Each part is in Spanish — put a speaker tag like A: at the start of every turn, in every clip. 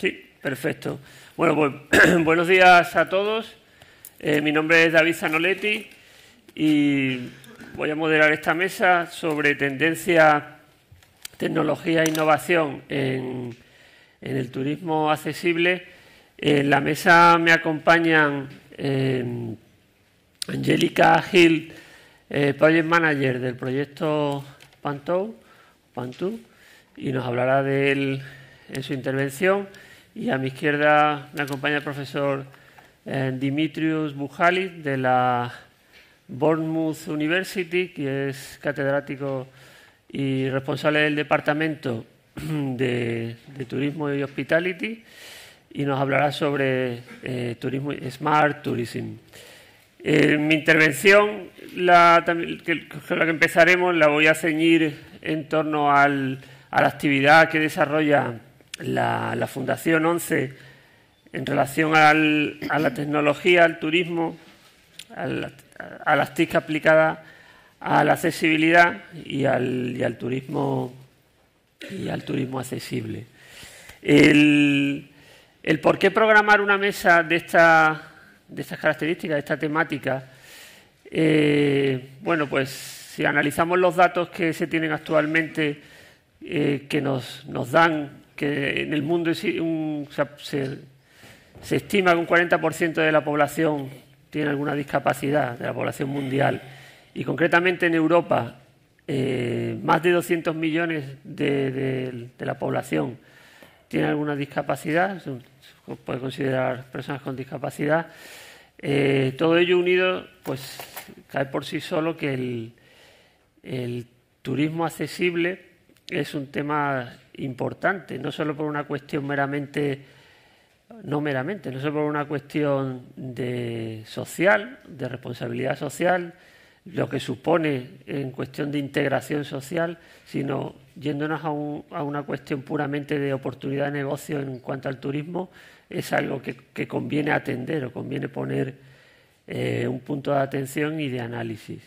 A: Sí, perfecto. Bueno, pues buenos días a todos. Eh, mi nombre es David Zanoletti y voy a moderar esta mesa sobre tendencia, tecnología e innovación en, en el turismo accesible. Eh, en la mesa me acompañan Angelica eh, Angélica Gil, Project Manager del proyecto Pantou, y nos hablará de él en su intervención. Y a mi izquierda me acompaña el profesor eh, Dimitrios Dimitrius de la Bournemouth University, que es catedrático y responsable del departamento de, turismo y hospitality, y nos hablará sobre eh, turismo smart tourism. Eh, mi intervención, la, que, con la que empezaremos, la voy a ceñir en torno a la actividad que desarrolla la, Fundación 11 en relación al, a la tecnología, al turismo, a las TIC aplicadas a la accesibilidad y al, turismo y al turismo accesible. El, por qué programar una mesa de, esta, de estas características, de esta temática, eh, bueno, pues si analizamos los datos que se tienen actualmente, eh, que nos, nos dan que en el mundo se, estima que un 40% de la población tiene alguna discapacidad, de la población mundial. Y concretamente en Europa, eh, más de 200 millones de, la población tiene alguna discapacidad, se puede considerar personas con discapacidad. Eh, todo ello unido, pues cae por sí solo que el, el turismo accesible es un tema importante, no solo por una cuestión meramente, no meramente, no solo por una cuestión de social, de responsabilidad social, lo que supone en cuestión de integración social, sino yéndonos a, una cuestión puramente de oportunidad de negocio en cuanto al turismo, es algo que, conviene atender o conviene poner eh, un punto de atención y de análisis.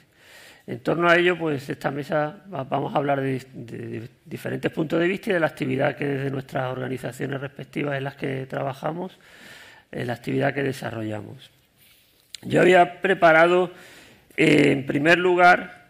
A: En torno a ello, pues esta mesa vamos a hablar de, diferentes puntos de vista y de la actividad que desde nuestras organizaciones respectivas en las que trabajamos, eh, la actividad que desarrollamos. Yo había preparado, eh, en primer lugar,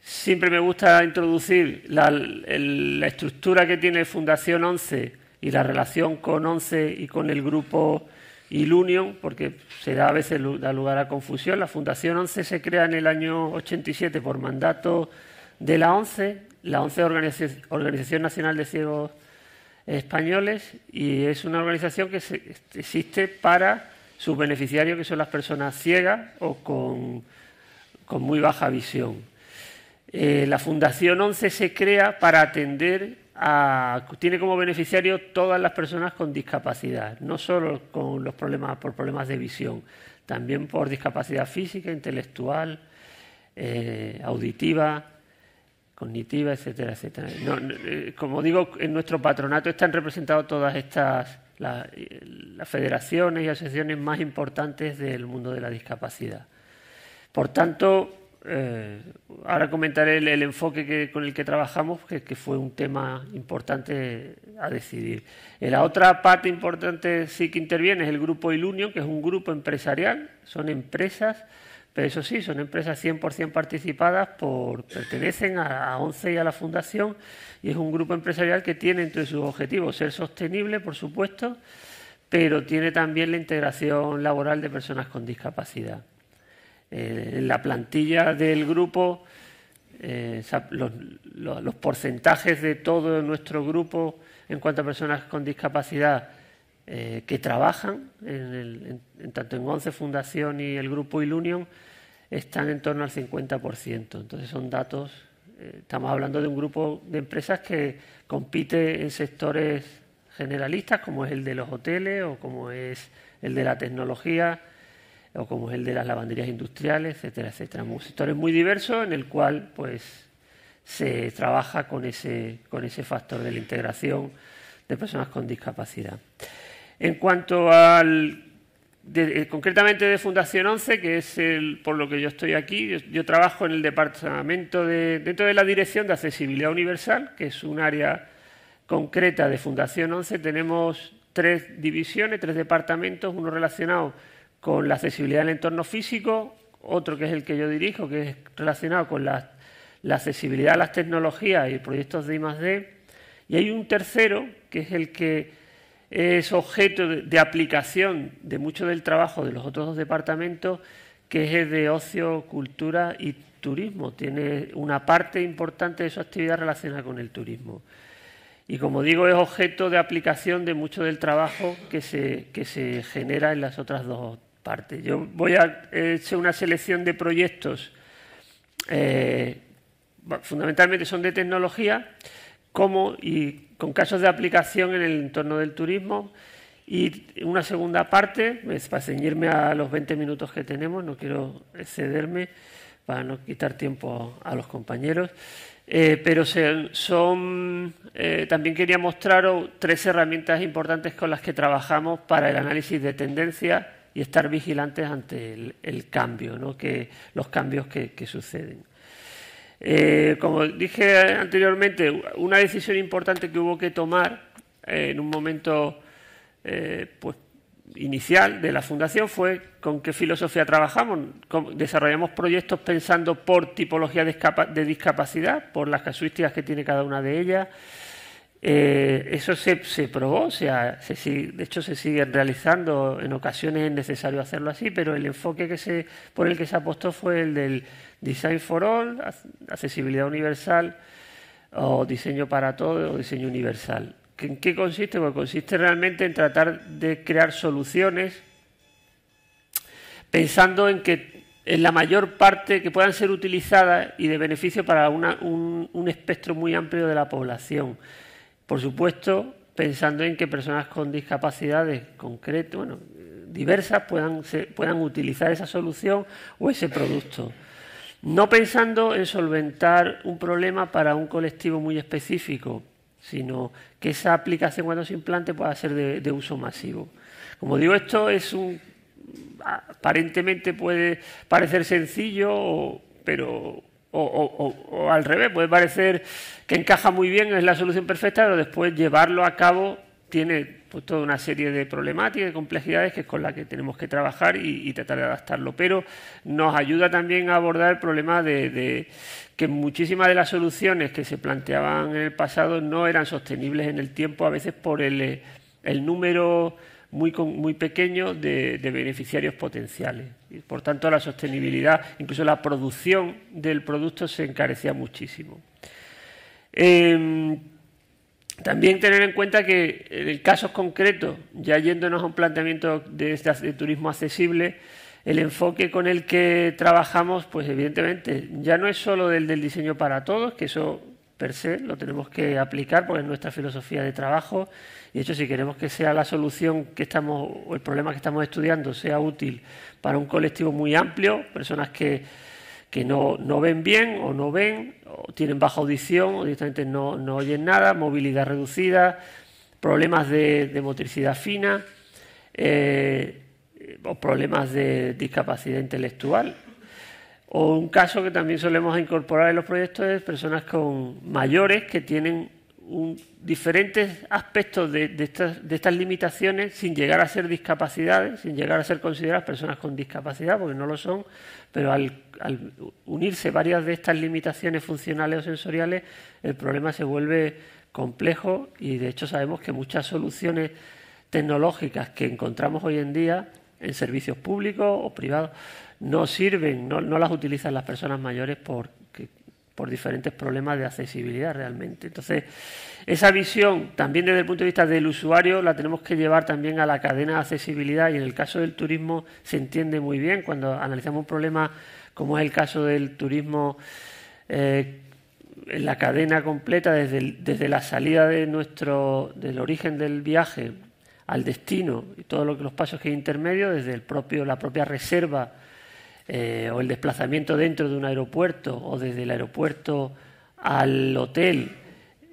A: siempre me gusta introducir la, la estructura que tiene Fundación 11 y la relación con 11 y con el grupo y unión porque se da a veces da lugar a confusión. La Fundación 11 se crea en el año 87 por mandato de la 11, la 11 Organización Nacional de Ciegos Españoles, y es una organización que este, existe para sus beneficiarios, que son las personas ciegas o con, muy baja visión. Eh, la Fundación 11 se crea para atender tiene como beneficiario todas las personas con discapacidad, no solo con los problemas, por problemas de visión, también por discapacidad física, intelectual, eh, auditiva, cognitiva, etcétera, etcétera. Eh, como digo, en nuestro patronato están representados todas estas las federaciones y asociaciones más importantes del mundo de la discapacidad. Por tanto, eh, ahora comentaré el, enfoque con el que trabajamos, que, fue un tema importante a decidir. Eh, la otra parte importante sí que interviene es el grupo Ilunio, que es un grupo empresarial, son empresas, pero eso sí, son empresas 100% participadas, por, pertenecen a, a, ONCE y a la Fundación, y es un grupo empresarial que tiene entre sus objetivos ser sostenible, por supuesto, pero tiene también la integración laboral de personas con discapacidad en eh, la plantilla del grupo, eh, los, porcentajes de todo nuestro grupo en cuanto a personas con discapacidad eh, que trabajan, en, el, tanto en ONCE Fundación y el grupo Ilunion, están en torno al 50%. Entonces son datos, estamos hablando de un grupo de empresas que compite en sectores generalistas como es el de los hoteles o como es el de la tecnología, o como es el de las lavanderías industriales, etcétera, etcétera. Un sector muy diverso en el cual pues, se trabaja con ese, con ese factor de la integración de personas con discapacidad. En cuanto al eh, concretamente de Fundación 11, que es el, por lo que yo estoy aquí. Yo, trabajo en el departamento de, dentro de la Dirección de Accesibilidad Universal, que es un área concreta de Fundación 11. Tenemos tres divisiones, tres departamentos, uno relacionado con la accesibilidad del entorno físico, otro que es el que yo dirijo, que es relacionado con la, accesibilidad a las tecnologías y proyectos de I+.D. Y hay un tercero, que es el que es objeto de, aplicación de mucho del trabajo de los otros dos departamentos, que es el de ocio, cultura y turismo. Tiene una parte importante de su actividad relacionada con el turismo. Y como digo, es objeto de aplicación de mucho del trabajo que se, que se genera en las otras dos yo voy a hacer una selección de proyectos, eh, fundamentalmente son de tecnología, como y con casos de aplicación en el entorno del turismo. Y una segunda parte, para ceñirme a los 20 minutos que tenemos, no quiero excederme para no quitar tiempo a los compañeros. Eh, pero son, eh, también quería mostraros tres herramientas importantes con las que trabajamos para el análisis de tendencias y estar vigilantes ante el, cambio, ¿no? que, los cambios que, suceden. Eh, como dije anteriormente, una decisión importante que hubo que tomar eh, en un momento eh, pues, inicial de la fundación fue con qué filosofía trabajamos. Desarrollamos proyectos pensando por tipología de discapacidad, por las casuísticas que tiene cada una de ellas. Eh, eso se, se probó, o sea, se, de hecho se siguen realizando, en ocasiones es necesario hacerlo así, pero el enfoque que se, por el que se apostó fue el del Design for All, accesibilidad universal o diseño para todo o diseño universal. ¿En qué consiste? Pues consiste realmente en tratar de crear soluciones pensando en que en la mayor parte que puedan ser utilizadas y de beneficio para una, un, un espectro muy amplio de la población por supuesto, pensando en que personas con discapacidades concretas, bueno, diversas, puedan, puedan utilizar esa solución o ese producto. No pensando en solventar un problema para un colectivo muy específico, sino que esa aplicación cuando se implante pueda ser de, uso masivo. Como digo, esto es un aparentemente puede parecer sencillo, pero o, al revés, puede parecer que encaja muy bien, es la solución perfecta, pero después llevarlo a cabo tiene pues, toda una serie de problemáticas y complejidades que es con las que tenemos que trabajar y, tratar de adaptarlo. Pero nos ayuda también a abordar el problema de, que muchísimas de las soluciones que se planteaban en el pasado no eran sostenibles en el tiempo, a veces por el número muy, muy pequeño de, beneficiarios potenciales. Y, por tanto, la sostenibilidad, incluso la producción del producto se encarecía muchísimo. Em, también tener en cuenta que en el caso concreto, ya yéndonos a un planteamiento de, este, turismo accesible, el enfoque con el que trabajamos, pues evidentemente, ya no es solo del, del diseño para todos, que eso per se, lo tenemos que aplicar porque es nuestra filosofía de trabajo. Y de hecho, si queremos que sea la solución que estamos, o el problema que estamos estudiando, sea útil para un colectivo muy amplio, personas que, no, no, ven bien o no ven, o tienen baja audición, o directamente no, no oyen nada, movilidad reducida, problemas de, motricidad fina, eh, o problemas de discapacidad intelectual, o un caso que también solemos incorporar en los proyectos es personas con mayores que tienen diferentes aspectos de, estas, limitaciones sin llegar a ser discapacidades, sin llegar a ser consideradas personas con discapacidad, porque no lo son, pero al unirse varias de estas limitaciones funcionales o sensoriales, el problema se vuelve complejo y de hecho sabemos que muchas soluciones tecnológicas que encontramos hoy en día en servicios públicos o privados no sirven, no, no las utilizan las personas mayores por, diferentes problemas de accesibilidad realmente. Entonces, esa visión también desde el punto de vista del usuario la tenemos que llevar también a la cadena de accesibilidad y en el caso del turismo se entiende muy bien cuando analizamos un problema como es el caso del turismo eh, en la cadena completa desde, desde la salida de nuestro, del origen del viaje al destino y todos los pasos que hay intermedios, desde el propio, la propia reserva eh, o el desplazamiento dentro de un aeropuerto o desde el aeropuerto al hotel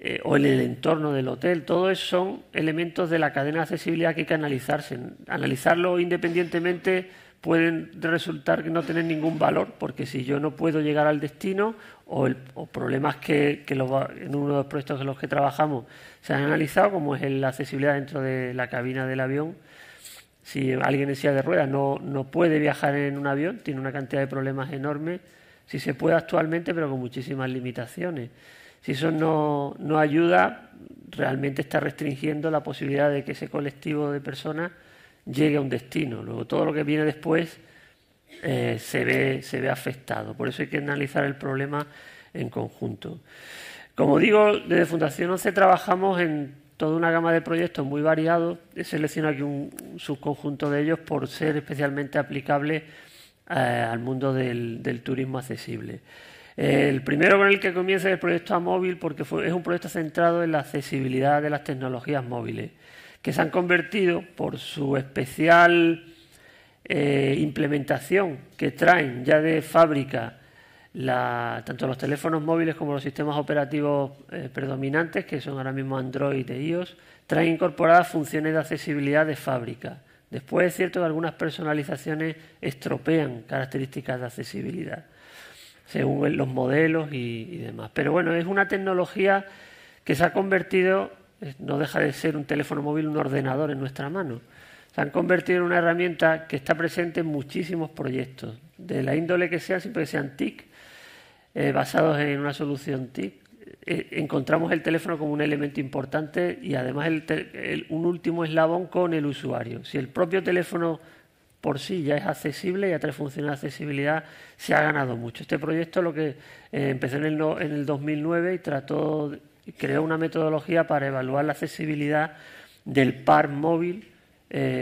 A: eh, o en el entorno del hotel, todo eso son elementos de la cadena de accesibilidad que hay que analizarse. Analizarlo independientemente pueden resultar que no tener ningún valor, porque si yo no puedo llegar al destino o, el, problemas que, en uno de los proyectos en los que trabajamos se han analizado, como es la accesibilidad dentro de la cabina del avión, si alguien en silla de ruedas no, puede viajar en un avión, tiene una cantidad de problemas enormes. Si se puede actualmente, pero con muchísimas limitaciones. Si eso no, ayuda, realmente está restringiendo la posibilidad de que ese colectivo de personas llegue a un destino. Luego todo lo que viene después eh, se, ve, se ve afectado. Por eso hay que analizar el problema en conjunto. Como digo, desde Fundación 11 trabajamos en toda una gama de proyectos muy variados. selecciono aquí un subconjunto de ellos por ser especialmente aplicable eh, al mundo del, turismo accesible. el primero con el que comienza es el proyecto a móvil porque es un proyecto centrado en la accesibilidad de las tecnologías móviles, que se han convertido por su especial eh, implementación que traen ya de fábrica tanto los teléfonos móviles como los sistemas operativos eh, predominantes, que son ahora mismo Android e iOS, traen incorporadas funciones de accesibilidad de fábrica. Después es cierto que algunas personalizaciones estropean características de accesibilidad, según los modelos y, demás. Pero bueno, es una tecnología que se ha convertido, no deja de ser un teléfono móvil, un ordenador en nuestra mano. Se han convertido en una herramienta que está presente en muchísimos proyectos, de la índole que sea, siempre que sean TIC, eh, basados en una solución TIC, eh, encontramos el teléfono como un elemento importante y además un último eslabón con el usuario. Si el propio teléfono por sí ya es accesible, y trae funciones de accesibilidad, se ha ganado mucho. Este proyecto lo que eh, empezó en el, 2009 y trató, creó una metodología para evaluar la accesibilidad del par móvil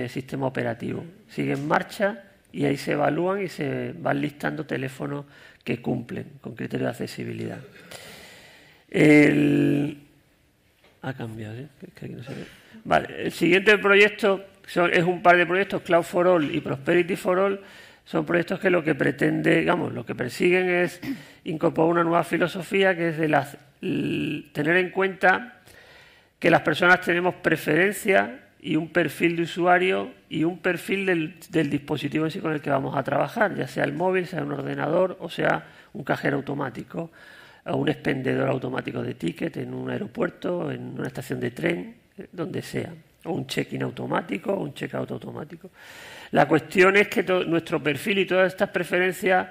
A: sistema operativo. Sigue en marcha y ahí se evalúan y se van listando teléfonos que cumplen con criterio de accesibilidad. El... Ha cambiado, ¿eh? el siguiente proyecto es un par de proyectos, Cloud for All y Prosperity for All. Son proyectos que lo que pretende, digamos, lo que persiguen es incorporar una nueva filosofía que es de las, tener en cuenta que las personas tenemos preferencias y un perfil de usuario y un perfil del, del dispositivo sí con el que vamos a trabajar, ya sea el móvil, sea un ordenador o sea un cajero automático o un expendedor automático de ticket en un aeropuerto, en una estación de tren, eh, donde sea, o un check-in automático o un check-out automático. La cuestión es que nuestro perfil y todas estas preferencias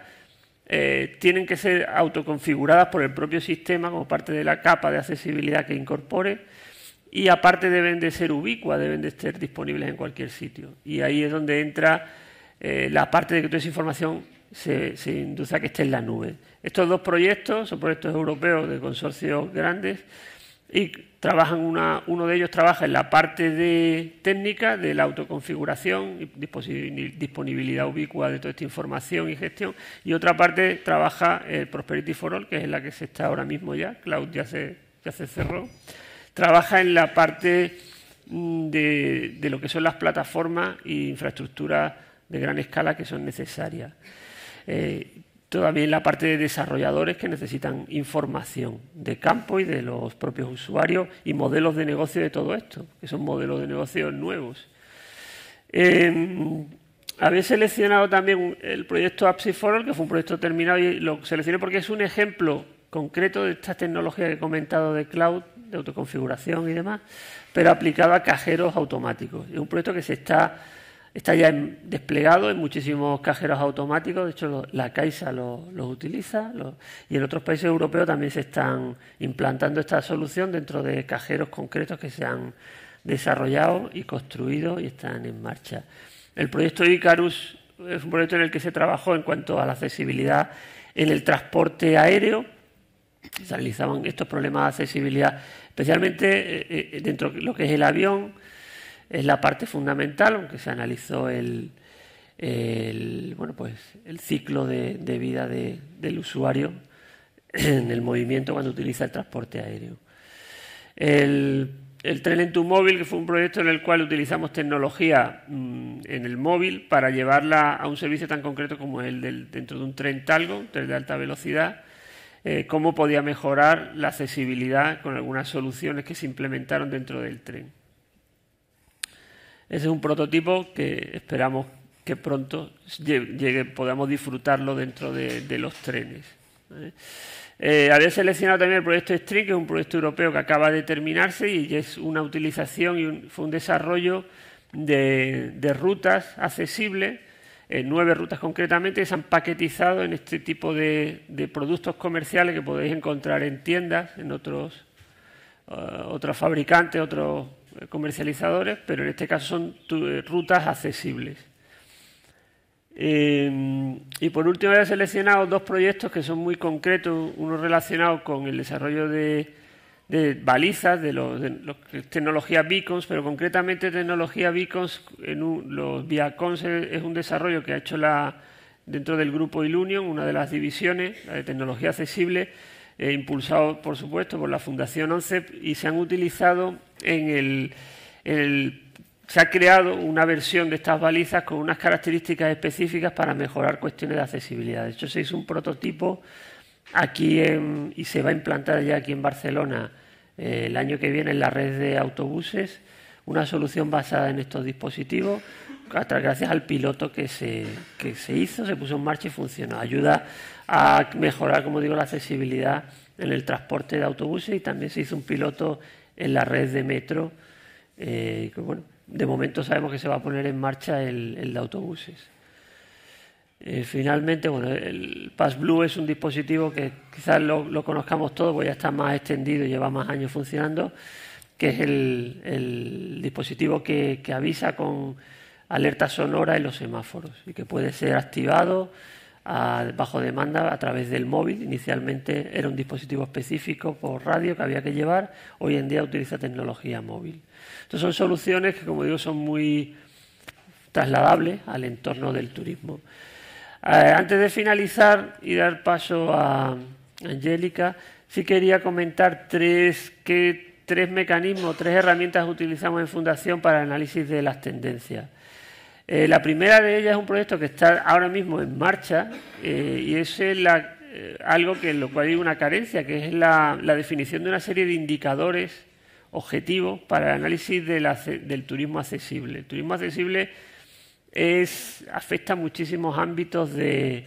A: eh, tienen que ser autoconfiguradas por el propio sistema como parte de la capa de accesibilidad que incorpore y aparte deben de ser ubicuas, deben de estar disponibles en cualquier sitio. Y ahí es donde entra eh, la parte de que toda esa información se, induce a que esté en la nube. Estos dos proyectos son proyectos europeos de consorcios grandes y trabajan uno de ellos trabaja en la parte de técnica de la autoconfiguración y disponibilidad ubicua de toda esta información y gestión y otra parte trabaja el Prosperity for All, que es la que se está ahora mismo ya, Cloud ya ya se cerró trabaja en la parte mm, de, lo que son las plataformas e infraestructuras de gran escala que son necesarias. Eh, todavía en la parte de desarrolladores que necesitan información de campo y de los propios usuarios y modelos de negocio de todo esto, que son modelos de negocio nuevos. Em, había habéis seleccionado también el proyecto apps Forum, que fue un proyecto terminado y lo seleccioné porque es un ejemplo concreto de esta tecnología que he comentado de cloud, de autoconfiguración y demás, pero aplicado a cajeros automáticos. Es un proyecto que se está, está ya desplegado en muchísimos cajeros automáticos, de hecho la Caixa lo, los utiliza y en otros países europeos también se están implantando esta solución dentro de cajeros concretos que se han desarrollado y construido y están en marcha. El proyecto Icarus es un proyecto en el que se trabajó en cuanto a la accesibilidad en el transporte aéreo. Se analizaban estos problemas de accesibilidad Especialmente eh, eh, dentro de lo que es el avión, es la parte fundamental, aunque se analizó el, bueno, pues, el ciclo de, vida del usuario en el movimiento cuando utiliza el transporte aéreo. El, tren en tu móvil, que fue un proyecto en el cual utilizamos tecnología mm, en el móvil para llevarla a un servicio tan concreto como el dentro de un tren Talgo, tren de alta velocidad, eh, cómo podía mejorar la accesibilidad con algunas soluciones que se implementaron dentro del tren. Ese es un prototipo que esperamos que pronto podamos disfrutarlo dentro de, los trenes. Eh, había seleccionado también el proyecto String, que es un proyecto europeo que acaba de terminarse y es una utilización y un, fue un desarrollo de rutas accesibles nueve rutas concretamente, se han paquetizado en este tipo de, productos comerciales que podéis encontrar en tiendas, en otros, eh, otros fabricantes, otros eh, comercializadores, pero en este caso son eh, rutas accesibles. y por último he seleccionado dos proyectos que son muy concretos, uno relacionado con el desarrollo de de balizas, de, los, tecnología Beacons, pero concretamente tecnología Beacons, en los Beacons es, un desarrollo que ha hecho la, dentro del grupo Ilunion, una de las divisiones, la de tecnología accesible, eh, impulsado por supuesto por la Fundación ONCEP y se han utilizado en el, el se ha creado una versión de estas balizas con unas características específicas para mejorar cuestiones de accesibilidad. De hecho, se hizo un prototipo aquí y se va a implantar ya aquí en Barcelona eh, el año que viene en la red de autobuses una solución basada en estos dispositivos gracias al piloto que se, que se hizo, se puso en marcha y funcionó. Ayuda a mejorar, como digo, la accesibilidad en el transporte de autobuses y también se hizo un piloto en la red de metro eh, de momento sabemos que se va a poner en marcha el de autobuses. Eh, finalmente, bueno, el Pass Blue es un dispositivo que quizás lo, conozcamos todos, porque ya está más extendido, y lleva más años funcionando, que es el, dispositivo que, avisa con alerta sonora en los semáforos y que puede ser activado bajo demanda a través del móvil. Inicialmente era un dispositivo específico por radio que había que llevar, hoy en día utiliza tecnología móvil. Entonces son soluciones que, como digo, son muy trasladables al entorno del turismo. Eh, antes de finalizar y dar paso a Angélica, sí quería comentar tres, tres mecanismos, tres herramientas que utilizamos en Fundación para el análisis de las tendencias. Eh, la primera de ellas es un proyecto que está ahora mismo en marcha eh, y es algo que en lo cual hay una carencia, que es la, definición de una serie de indicadores objetivos para el análisis del turismo accesible. turismo accesible es, afecta a muchísimos ámbitos de,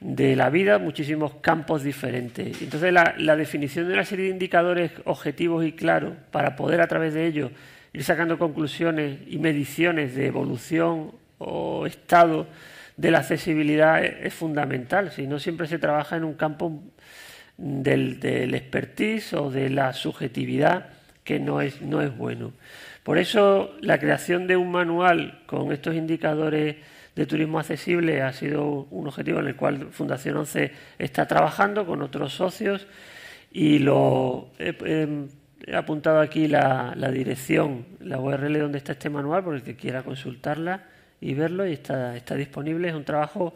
A: la vida, muchísimos campos diferentes. Entonces, la, la, definición de una serie de indicadores objetivos y claros para poder a través de ellos ir sacando conclusiones y mediciones de evolución o estado de la accesibilidad es, fundamental. Si no, siempre se trabaja en un campo del, del expertise o de la subjetividad que no es, no es bueno. Por eso la creación de un manual con estos indicadores de turismo accesible ha sido un objetivo en el cual Fundación 11 está trabajando con otros socios y lo he, apuntado aquí la, dirección, la URL donde está este manual por el que quiera consultarla y verlo y está, está disponible. Es un trabajo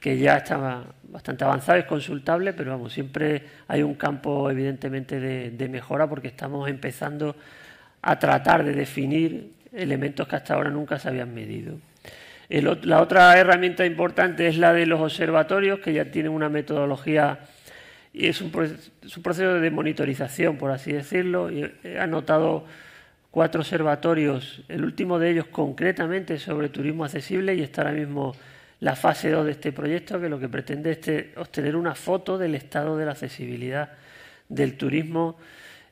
A: que ya está bastante avanzado, es consultable, pero vamos, siempre hay un campo evidentemente de mejora porque estamos empezando a tratar de definir elementos que hasta ahora nunca se habían medido. la otra herramienta importante es la de los observatorios, que ya tienen una metodología y es un, es proceso de monitorización, por así decirlo. He anotado cuatro observatorios, el último de ellos concretamente sobre turismo accesible y está ahora mismo la fase 2 de este proyecto, que lo que pretende es obtener una foto del estado de la accesibilidad del turismo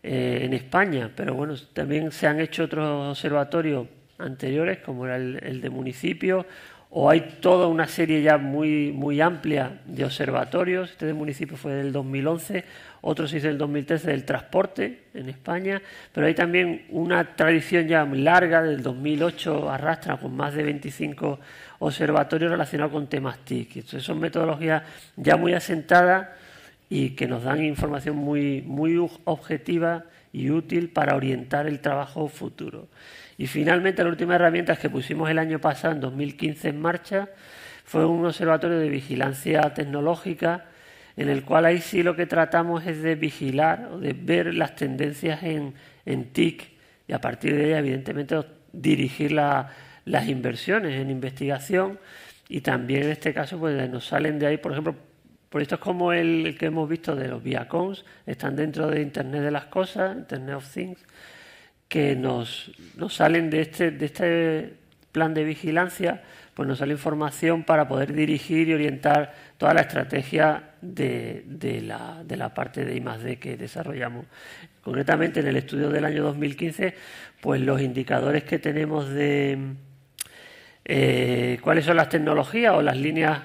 A: eh, en España, pero bueno, también se han hecho otros observatorios anteriores, como era el, de municipio, o hay toda una serie ya muy, muy amplia de observatorios. Este de municipio fue del 2011, otro se hizo del 2013 del transporte en España, pero hay también una tradición ya larga, del 2008 arrastra con más de 25 observatorios relacionados con temas TIC. Entonces son metodologías ya muy asentadas y que nos dan información muy, muy objetiva y útil para orientar el trabajo futuro. Y finalmente, la última herramienta que pusimos el año pasado, en 2015, en marcha, fue un observatorio de vigilancia tecnológica, en el cual ahí sí lo que tratamos es de vigilar o de ver las tendencias en, en TIC y a partir de ella, evidentemente, dirigir las inversiones en investigación y también en este caso pues nos salen de ahí, por ejemplo, por esto es como el que hemos visto de los Viacons, están dentro de Internet de las Cosas, Internet of Things, que nos, salen este, de este, plan de vigilancia, pues nos sale información para poder dirigir y orientar toda la estrategia de, la la, de la, parte de I+.D. que desarrollamos. Concretamente, en el estudio del año 2015, pues los indicadores que tenemos de eh, cuáles son las tecnologías o las líneas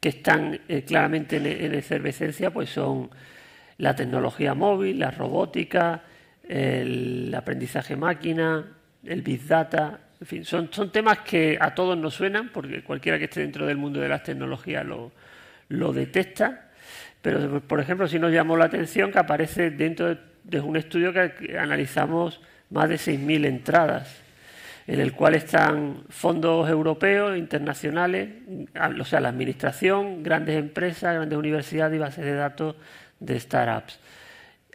A: que están eh, claramente e, en, efervescencia pues son la tecnología móvil, la robótica, el aprendizaje máquina, el big data, en fin, son, temas que a todos nos suenan, porque cualquiera que esté dentro del mundo de las tecnologías lo, lo detecta, pero por ejemplo si nos llamó la atención que aparece dentro de, de un estudio que analizamos más de 6.000 entradas en el cual están fondos europeos, internacionales, o sea, la administración, grandes empresas, grandes universidades y bases de datos de startups.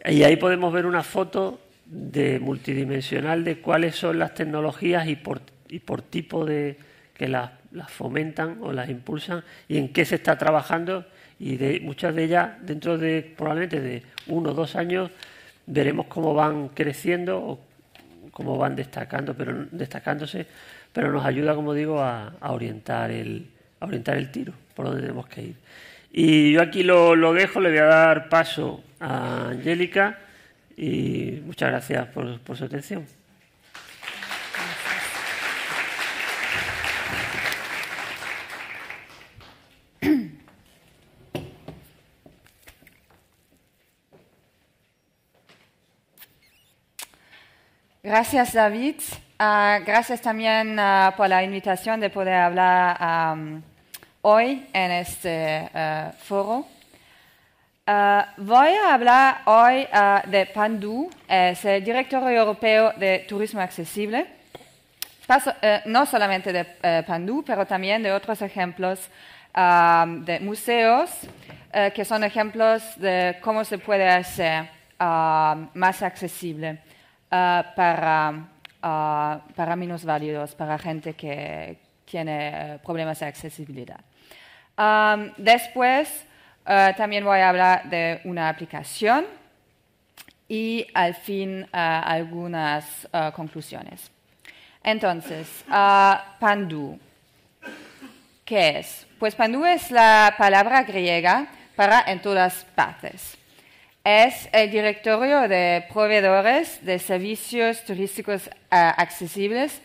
A: Y ahí podemos ver una foto de multidimensional de cuáles son las tecnologías y por, por tipo de que las, fomentan o las impulsan y en qué se está trabajando y de muchas de ellas dentro de probablemente de uno o dos años veremos cómo van creciendo o cómo van destacando, pero, destacándose, pero nos ayuda, como digo, a, orientar el, a orientar el tiro, por donde tenemos que ir. Y yo aquí lo, dejo, le voy a dar paso a Angélica y muchas gracias por su atención.
B: Gracias, David. Ah, gracias también ah, por la invitación de poder hablar hoy en este eh, foro. Ah, voy a hablar hoy de PANDU, es el director Europeo de Turismo Accesible. Eh, no solamente de eh, PANDU, pero también de otros ejemplos de museos, que son ejemplos de cómo se puede hacer más accesible. Eh, para, eh, para válidos, para gente que tiene problemas de accesibilidad. después, eh, también voy a hablar de una aplicación y al fin algunas conclusiones. Entonces, Pandu. ¿Qué es? Pues Pandu es la palabra griega para en todas partes es el directorio de proveedores de servicios turísticos eh, accesibles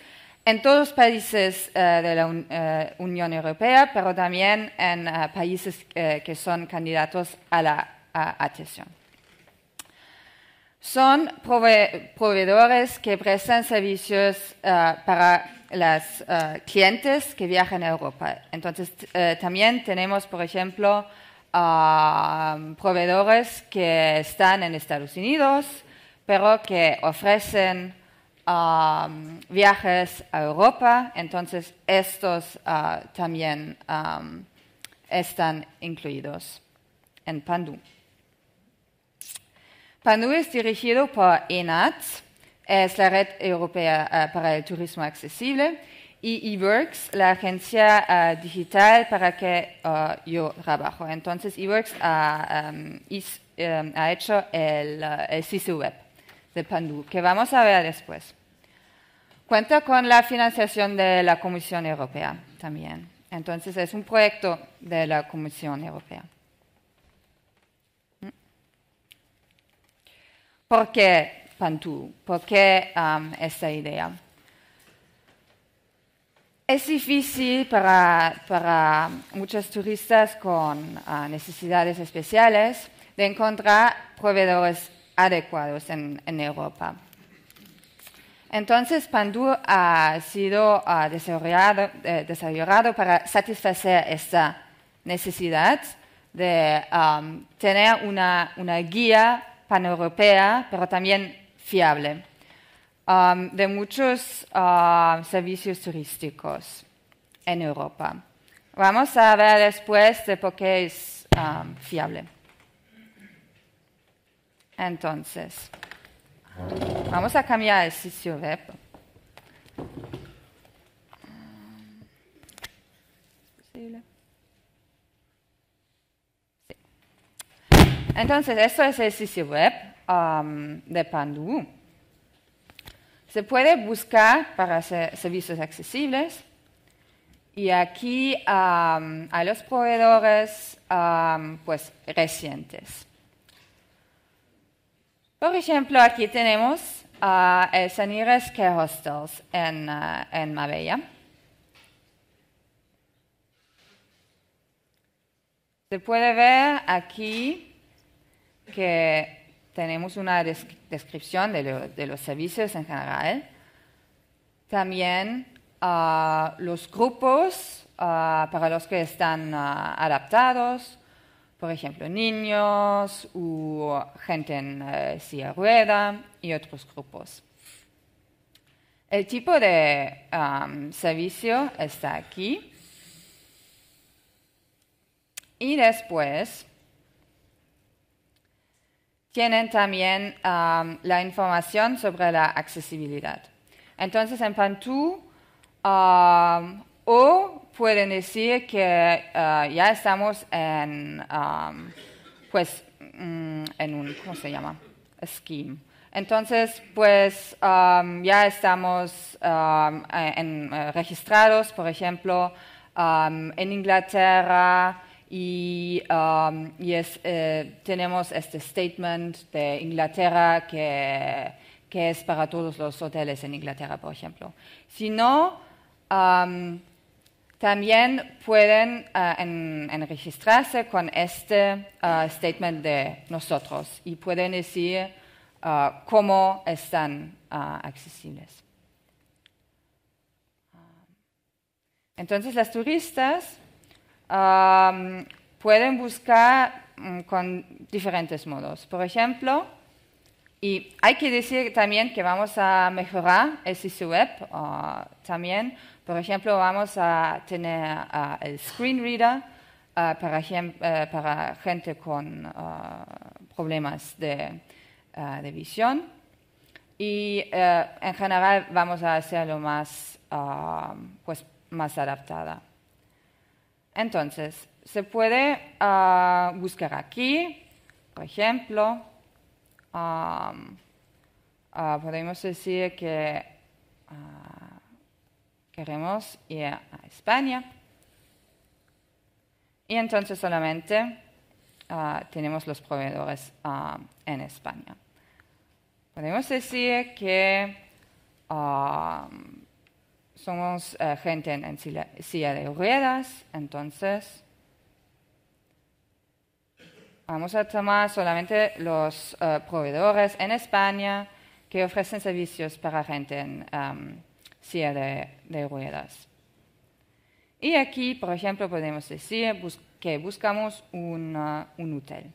B: en todos los países eh, de la eh, Unión Europea, pero también en países que son candidatos a la atención. Son proveedores que prestan servicios para los clientes que viajan a Europa. Entonces, también tenemos, por ejemplo, a proveedores que están en Estados Unidos, pero que ofrecen viajes a Europa, entonces estos ah, también están incluidos en Pandu. Pandu es dirigido por ENAT, es la Red Europea ah, para el Turismo Accesible, y eWorks, la agencia ah, digital para que ah, yo trabajo. Entonces, eWorks ha, hecho el, ah, el web de Pandu, que vamos a ver después. Cuenta con la financiación de la Comisión Europea también. Entonces, es un proyecto de la Comisión Europea. ¿Mm? ¿Por qué Pantu? ¿Por qué esta idea? Es difícil para, muchos turistas con ah, necesidades especiales de encontrar proveedores adecuados en, Europa. Entonces, Pandur ha sido ah, eh, desarrollado, para satisfacer esta necesidad de tener una guía paneuropea, pero también fiable. Um, de muchos uh, servicios turísticos en Europa. Vamos a ver después de por qué es um, fiable. Entonces, vamos a cambiar el sitio web. Entonces, esto es el sitio web um, de Pandu. Se puede buscar para hacer servicios accesibles y aquí a los proveedores pues, recientes. Por ejemplo, aquí tenemos a el Sanires Care Hostels en, Mabella. Ah, en Se puede ver aquí que tenemos una descripción de, los servicios en general. También ah, los grupos ah, para los que están ah, adaptados, por ejemplo, niños o gente en eh, silla rueda y otros grupos. El tipo de servicio está aquí. Y después tienen también la información sobre la accesibilidad. Entonces, en Pantú, o pueden decir que ah, ya estamos en, pues, mm, en un, ¿cómo se llama? Scheme. Entonces, pues ya estamos en, eh, registrados, por ejemplo, en Inglaterra, y, um, eh, tenemos este statement de Inglaterra que, es para todos los hoteles en Inglaterra, por ejemplo. Si no, um, también pueden uh, registrarse con este uh, statement de nosotros y pueden decir uh, cómo están accesibles. Um, entonces, las turistas pueden buscar mm, con diferentes modos. Por ejemplo, y hay que decir también que vamos a mejorar el sitio web. Ah, también, por ejemplo, vamos a tener ah, el screen reader ah, eh, para, gente con problemas de, visión. Y eh, en general vamos a hacerlo más, pues, más adaptada. Entonces, se puede ah, buscar aquí, por ejemplo, ah, podemos decir que ah, queremos ir a España. Y entonces solamente tenemos los proveedores en España. Podemos decir que somos eh, gente en, silla, de ruedas, entonces vamos a tomar solamente los eh, proveedores en España que ofrecen servicios para gente en em, silla de, ruedas. Y aquí, por ejemplo, podemos decir que buscamos un, hotel.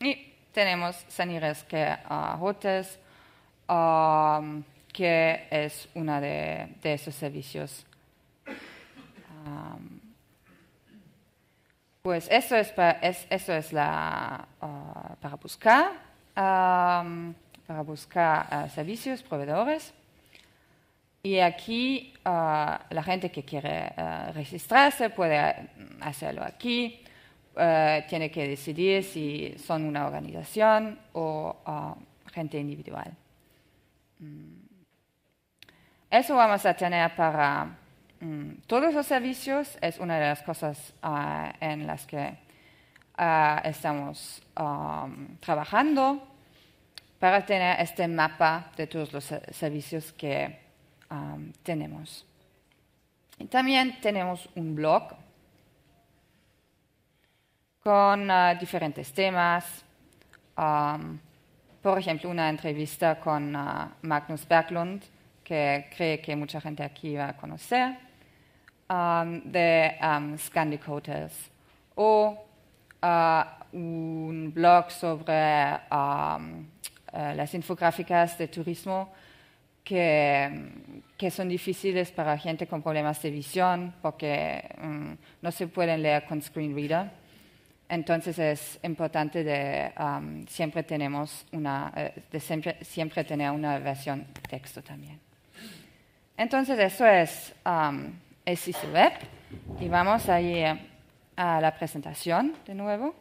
B: Y tenemos sanidades que a eh, hotels, Um, que es uno de, esos servicios. Um, pues eso es, para, la, uh, para buscar, um, para buscar uh, servicios, proveedores. Y aquí uh, la gente que quiere registrarse puede mm, hacerlo aquí. tiene que decidir si son una organización o gente individual. Mm. Eso vamos a tener para mm, todos los servicios, es una de las cosas ah, en las que ah, estamos trabajando para tener este mapa de todos los servicios que tenemos. Y también tenemos un blog con ah, diferentes temas, por ejemplo, una entrevista con ah, Magnus Berglund, que cree que mucha gente aquí va a conocer, um, de um, Scandic o ah, un blog sobre um, eh, las infográficas de turismo que, que, son difíciles para gente con problemas de visión porque mm, no se pueden leer con screen reader entonces es importante de um, siempre tenemos una, eh, de siempre, tener una versión texto también. Entonces eso es um, web y vamos a ir a la presentación de nuevo.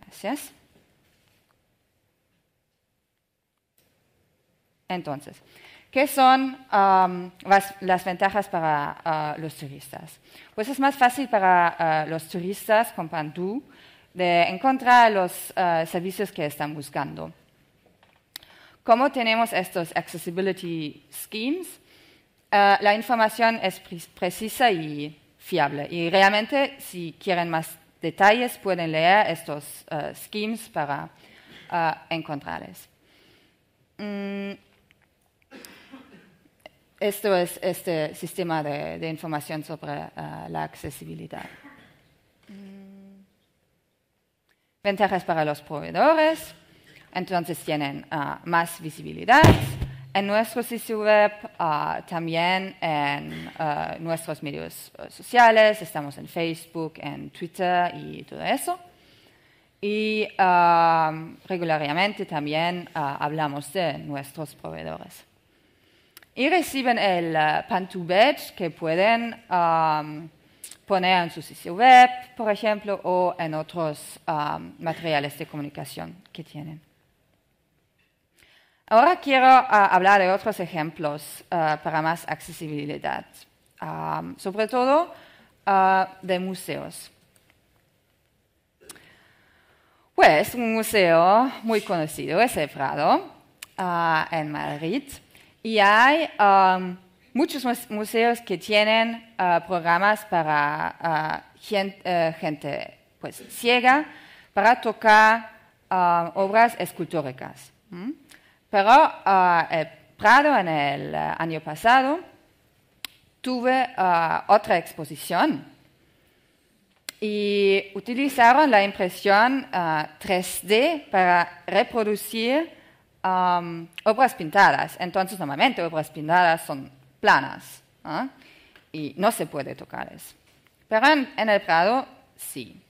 B: Gracias. Entonces, ¿Qué son um, las, ventajas para uh, los turistas? Pues es más fácil para uh, los turistas con Pandu de encontrar los uh, servicios que están buscando. ¿Cómo tenemos estos accessibility schemes? la información es precisa y fiable. Y realmente, si quieren más detalles, pueden leer estos schemes para encontrarles. Mm, esto es este sistema de, información sobre eh, la accesibilidad. Mm. Ventajas para los proveedores. Entonces tienen eh, más visibilidad en nuestro sitio web, eh, también en nuestros medios sociales. Estamos en Facebook, en Twitter y todo eso. Y regularmente también hablamos de nuestros proveedores y reciben el uh, Badge que pueden poner en su sitio web, por ejemplo, o en otros materiales de comunicación que tienen. Ahora quiero ah, hablar de otros ejemplos ah, para más accesibilidad, sobre todo ah, de museos. Pues un museo muy conocido es el Prado, en Madrid. Y hay um, muchos museos que tienen uh, programas para uh, uh, gente, pues, ciega para tocar obras escultóricas. Pero Prado en el año pasado tuve otra exposición y utilizaron la impresión 3D para reproducir obras pintadas. Entonces, normalmente obras pintadas son planas ¿ah? y no se puede tocar Pero en, el Prado, sí.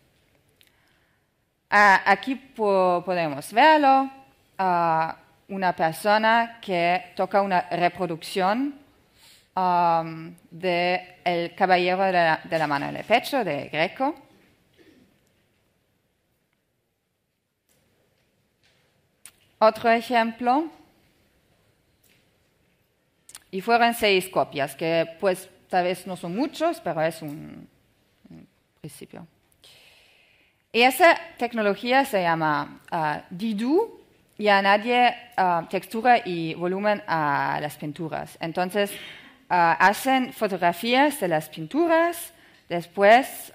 B: Ah, aquí podemos verlo, ah, una persona que toca una reproducción um, del Caballero de la, de la, mano en el pecho de Greco. Otro ejemplo. Y fueron seis copias, que pues tal vez no son muchos, pero es un, principio. Y esa tecnología se llama uh, ah, Didu y añade nadie ah, textura y volumen a las pinturas. Entonces, ah, hacen fotografías de las pinturas, después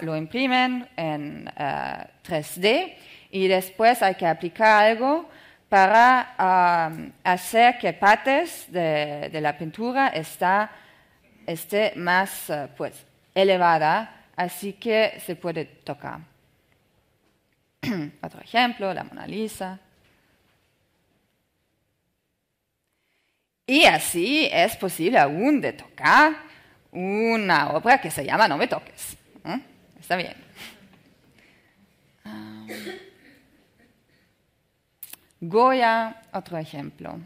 B: lo imprimen en 3D y después hay que aplicar algo para um, hacer que partes de, la pintura está, esté más eh, pues, elevada, así que se puede tocar. Otro ejemplo, la Mona Lisa. Y así es posible aún de tocar una obra que se llama No me toques. ¿eh? Está bien. Goya, otro ejemplo.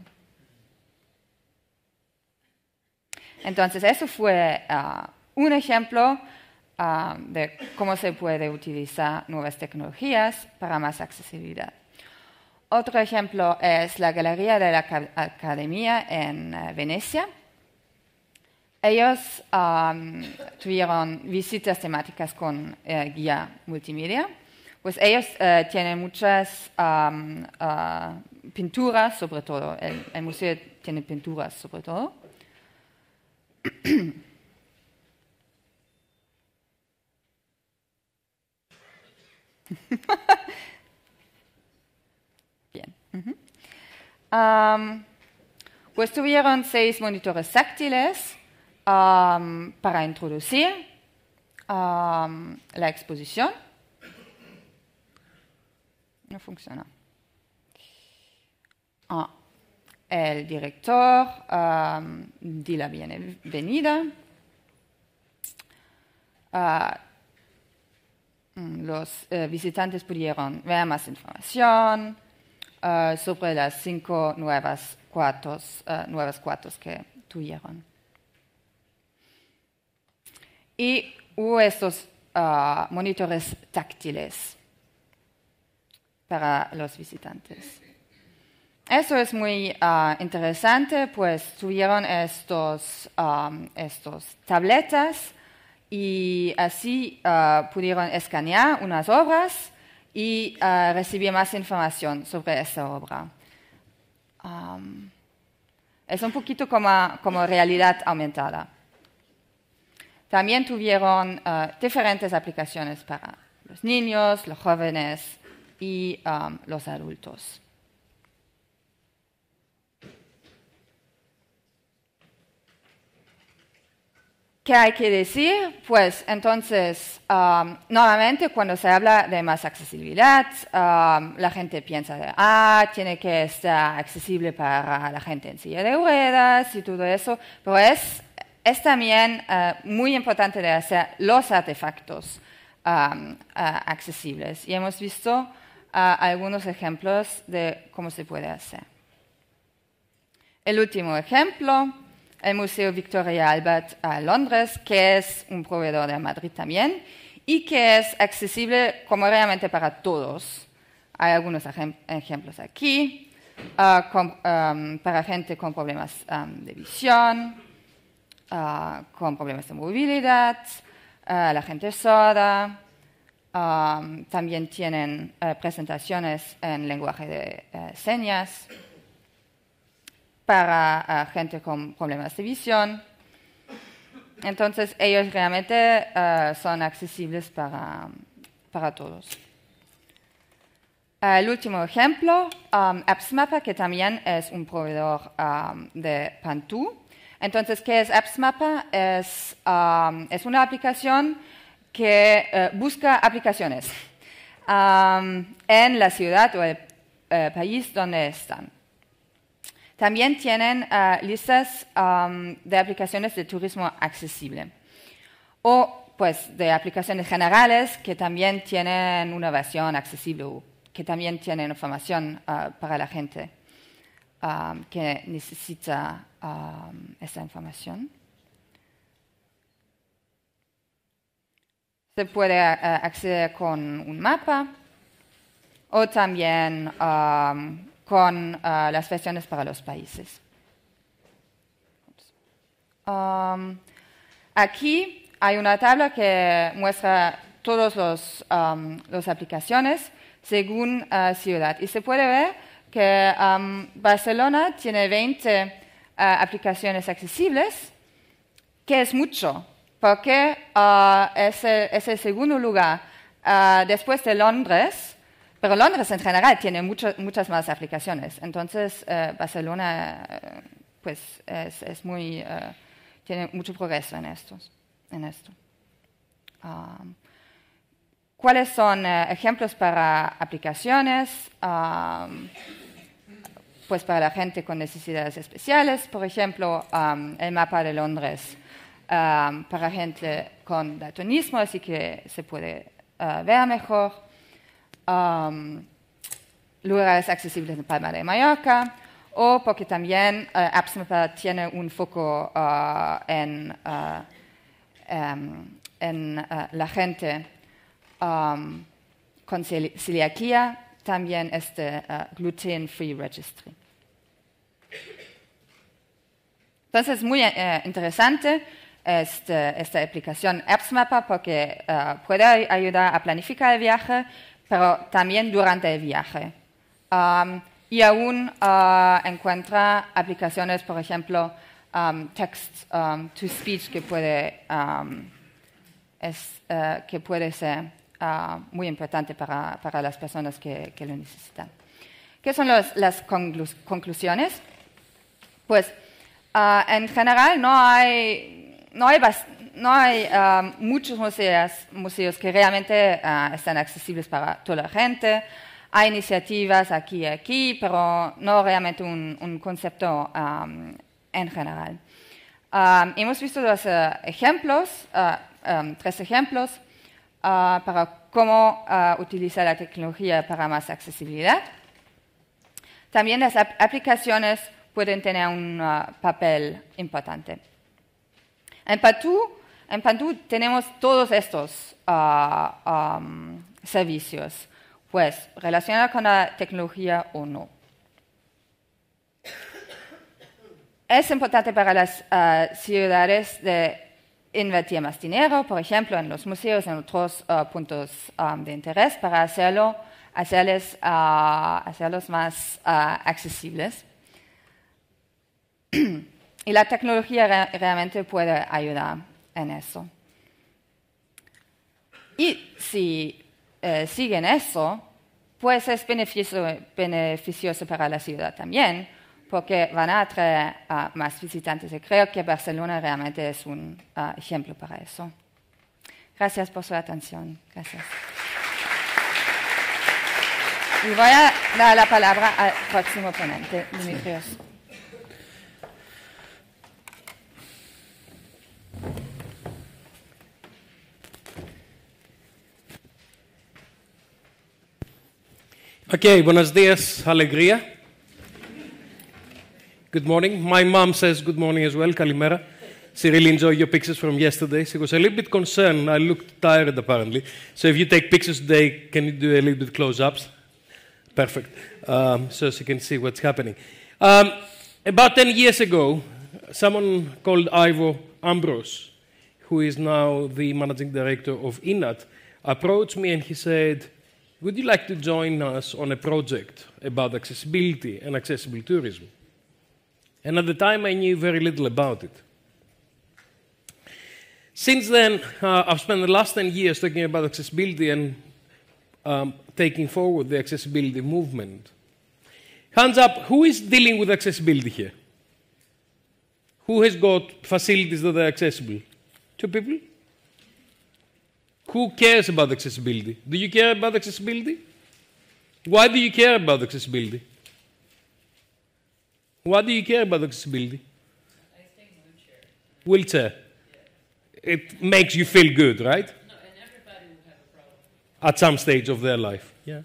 B: Entonces, eso fue ah, un ejemplo ah, de cómo se puede utilizar nuevas tecnologías para más accesibilidad. Otro ejemplo es la Galería de la Academia en eh, Venecia. Ellos ah, tuvieron visitas temáticas con eh, guía multimedia pues ellos eh, tienen muchas ah, pinturas, sobre todo, el, museo tiene pinturas, sobre todo. Bien. pues tuvieron seis monitores táctiles para introducir la exposición no funciona. Ah, el director um, la bienvenida. Ah, mm, los eh, visitantes pudieron ver más información ah, sobre las cinco nuevas nuevas cuartos que tuvieron. Y hubo estos monitores táctiles para los visitantes. Eso es muy ah, interesante, pues tuvieron estos, tabletas y así ah, pudieron escanear unas obras y ah, recibir más información sobre esa obra. es un poquito como, como, realidad aumentada. También tuvieron diferentes aplicaciones para los niños, los jóvenes, y um, los adultos. ¿Qué hay que decir? Pues entonces, um, normalmente cuando se habla de más accesibilidad, um, la gente piensa, de, ah, tiene que estar accesible para la gente en silla de ruedas y todo eso, pero es, también eh, muy importante de hacer los artefactos um, eh, accesibles. Y hemos visto a algunos ejemplos de cómo se puede hacer. El último ejemplo, el Museo Victoria Albert a Londres, que es un proveedor de Madrid también y que es accesible como realmente para todos. Hay algunos ejemplos aquí, ah, para gente con problemas de visión, ah, con problemas de movilidad, ah, la gente sorda, también tienen eh, presentaciones en lenguaje de eh, señas para eh, gente con problemas de visión. Entonces, ellos realmente son accesibles para, para todos. El último ejemplo, um, que también es un proveedor de Pantu. Entonces, ¿qué es AppsMapa? Es, es una aplicación que eh, busca aplicaciones en la ciudad o el eh, país donde están. También tienen eh, listas de aplicaciones de turismo accesible o pues, de aplicaciones generales que también tienen una versión accesible o que también tienen información ah, para la gente que necesita esta información. Se puede eh, acceder con un mapa o también con eh, las versiones para los países. aquí hay una tabla que muestra todas las aplicaciones según eh, ciudad. Y se puede ver que Barcelona tiene 20 aplicaciones accesibles, que es mucho porque ah, es, el, segundo lugar ah, después de Londres, pero Londres en general tiene muchas más aplicaciones. Entonces, eh, Barcelona eh, pues, eh, tiene mucho progreso en, esto. Ah, ¿Cuáles son ejemplos para aplicaciones? pues para la gente con necesidades especiales, por ejemplo, el mapa de Londres Um, para gente con daltonismo, así que se puede uh, ver mejor. Um, es accesibles en Palma de Mallorca o porque también uh, tiene un foco uh, en, uh, em, la gente um, con celiaquía, también este Gluten Free Registry. Entonces, es muy interesante. Este, esta aplicación Apps porque eh, puede ayudar a planificar el viaje, pero también durante el viaje. Um, y aún uh, encuentra aplicaciones, por ejemplo, um, text um, to speech que puede, es, eh, que puede ser uh, muy importante para, las personas que, lo necesitan. ¿Qué son las conclusiones? Pues uh, en general no hay no hay, ah, muchos museos, que realmente ah, están accesibles para toda la gente. Hay iniciativas aquí y aquí, pero no realmente un, concepto en general. hemos visto dos ah, ejemplos, tres ejemplos, para cómo utilizar la tecnología para más accesibilidad. También las aplicaciones pueden tener un papel importante. En Pantú, tenemos todos estos ah, servicios, pues relacionados con la tecnología o no. Es importante para las ah, ciudades invertir más dinero, por ejemplo, en los museos, en otros ah, puntos de interés, para hacerlo, hacerlos más accesibles. y la tecnología realmente puede ayudar en eso. Y si eh, siguen eso, pues es beneficioso para la ciudad también, porque van a atraer a más visitantes. Y creo que Barcelona realmente es un ah, ejemplo para eso. Gracias por su atención. Gracias. Y voy a dar la palabra al próximo ponente, Dimitrios.
C: Ok, buenos dias, alegría. Good morning. My mom says good morning as well, Kalimera. She really enjoyed your pictures from yesterday. She was a little bit concerned. I looked tired apparently. So if you take pictures today, can you do a little bit close ups? Perfect. Um, so she can see what's happening. Um, about 10 years ago, someone called Ivo Ambrose, who is now the managing director of INAT, approached me and he said, would you like to join us on a project about accessibility and accessible tourism? And at the time, I knew very little about it. Since then, uh, I've spent the last 10 years talking about accessibility and um, taking forward the accessibility movement. Hands up, who is dealing with accessibility here? Who has got facilities that are accessible? Two people? Who cares about accessibility? Do you care about accessibility? Why do you care about accessibility? Why do you care about accessibility? I wheelchair. Wheelchair. It makes you feel good, right? No, and everybody will have a problem. At some stage of their life. Yeah.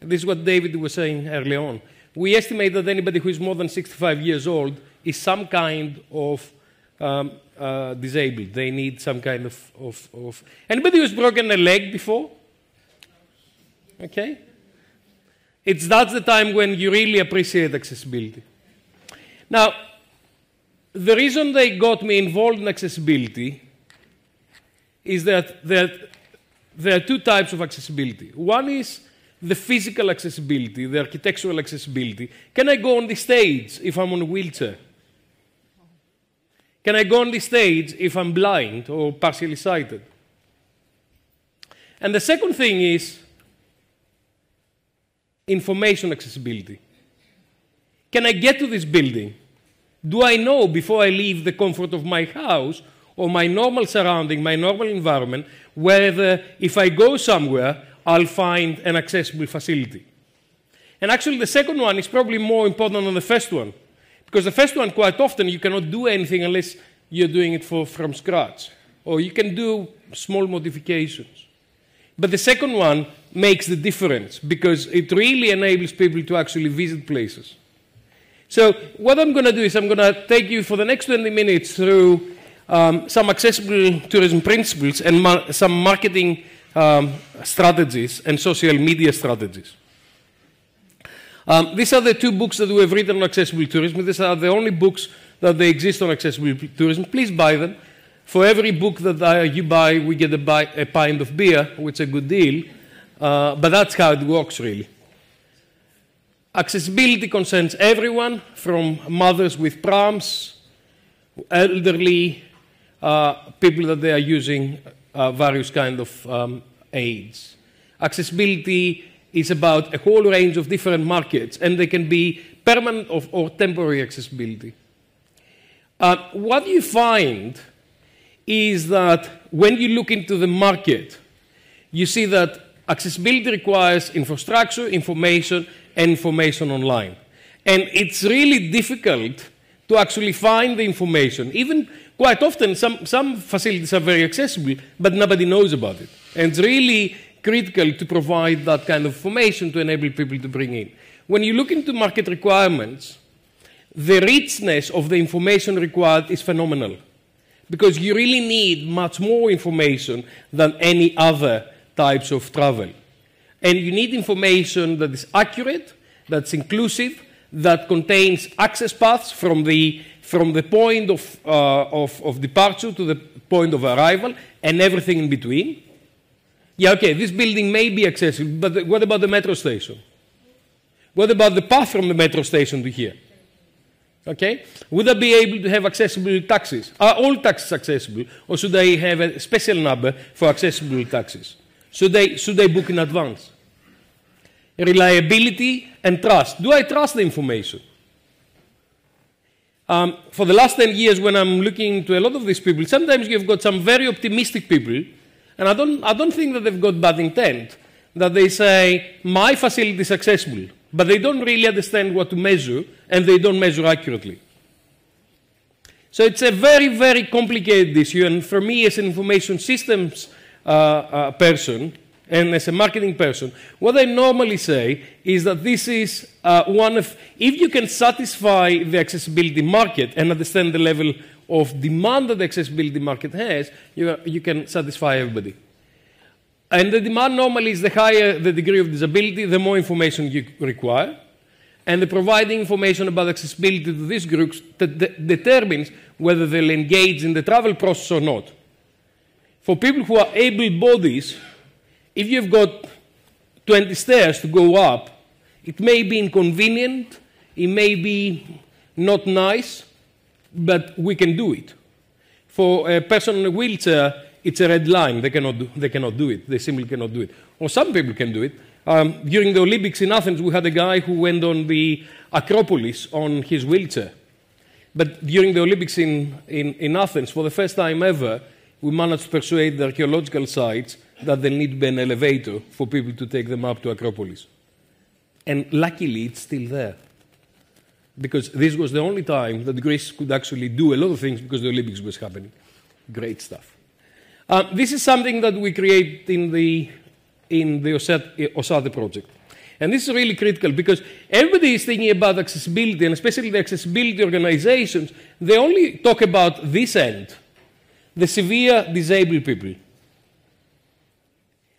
C: This is what David was saying earlier on. We estimate that anybody who is more than 65 years old is some kind of um, uh, disabled. They need some kind of, of, of. Anybody who's broken a leg before? Okay? It's that's the time when you really appreciate accessibility. Now, the reason they got me involved in accessibility is that, that there are two types of accessibility. One is the physical accessibility, the architectural accessibility. Can I go on the stage if I'm on a wheelchair? Can I go on the stage if I'm blind or partially sighted? And the second thing is information accessibility. Can I get to this building? Do I know before I leave the comfort of my house or my normal surrounding, my normal environment, whether if I go somewhere, I'll find an accessible facility? And actually, the second one is probably more important than the first one because the first one, quite often, you cannot do anything unless you're doing it for, from scratch. Or you can do small modifications. But the second one makes the difference because it really enables people to actually visit places. So, what I'm going to do is I'm going to take you for the next 20 minutes through um, some accessible tourism principles and mar some marketing um, strategies and social media strategies. Um, these are the two books that we have written on accessible tourism. These are the only books that they exist on accessible tourism. Please buy them. For every book that I, you buy, we get a, buy, a, pint of beer, which is a good deal. Uh, but that's how it works, really. Accessibility concerns everyone, from mothers with prams, elderly, uh, people that they are using uh, various kind of um, aids. Accessibility is about a whole range of different markets, and they can be permanent or, or temporary accessibility. Uh, what you find is that when you look into the market, you see that accessibility requires infrastructure, information, and information online. And it's really difficult to actually find the information. Even quite often, some, some facilities are very accessible, but nobody knows about it. And it's really critical to provide that kind of information to enable people to bring in. When you look into market requirements, the richness of the information required is phenomenal because you really need much more information than any other types of travel. And you need information that is accurate, that's inclusive, that contains access paths from the, from the point of, uh, of, of departure to the point of arrival and everything in between. Yeah, okay, this building may be accessible, but what about the metro station? What about the path from the metro station to here? Okay? Would I be able to have accessible taxis? Are all taxis accessible? Or should I have a special number for accessible taxis? Should they, should they book in advance? Reliability and trust. Do I trust the information? Um, for the last 10 years, when I'm looking to a lot of these people, sometimes you've got some very optimistic people and I don't, I don't think that they've got bad intent, that they say, my facility is successful, but they don't really understand what to measure, and they don't measure accurately. So it's a very, very complicated issue, and for me as an information systems uh, uh, person, and as a marketing person, what I normally say is that this is uh, one of, if you can satisfy the accessibility market and understand the level of demand that the accessibility market has, you, you can satisfy everybody. And the demand normally is the higher the degree of disability, the more information you require. And the providing information about accessibility to these groups determines whether they'll engage in the travel process or not. For people who are able bodies, if you've got 20 stairs to go up, it may be inconvenient, it may be not nice, but we can do it. For a person in a wheelchair, it's a red line. They cannot do, they cannot do it. They simply cannot do it. Or some people can do it. Um, during the Olympics in Athens, we had a guy who went on the Acropolis on his wheelchair. But during the Olympics in, in, in Athens, for the first time ever, we managed to persuade the archaeological sites that there need to be an elevator for people to take them up to Acropolis. And luckily, it's still there because this was the only time that Greece could actually do a lot of things because the Olympics was happening. Great stuff. Uh, this is something that we create in the, in the eh, OSATE project. And this is really critical because everybody is thinking about accessibility, and especially the accessibility organizations, they only talk about this end the severe disabled people.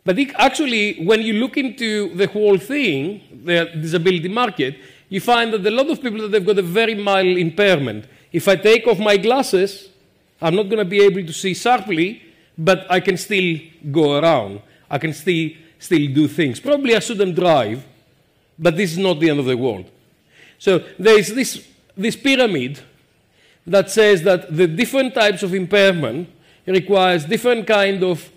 C: But actually, when you look into the whole thing, the disability market, you find that a lot of people that they've got a very mild impairment. If I take off my glasses, I'm not going to be able to see sharply, but I can still go around. I can still, still do things. Probably I shouldn't drive, but this is not the end of the world. So there is this, this pyramid that says that the different types of impairment requires different kind of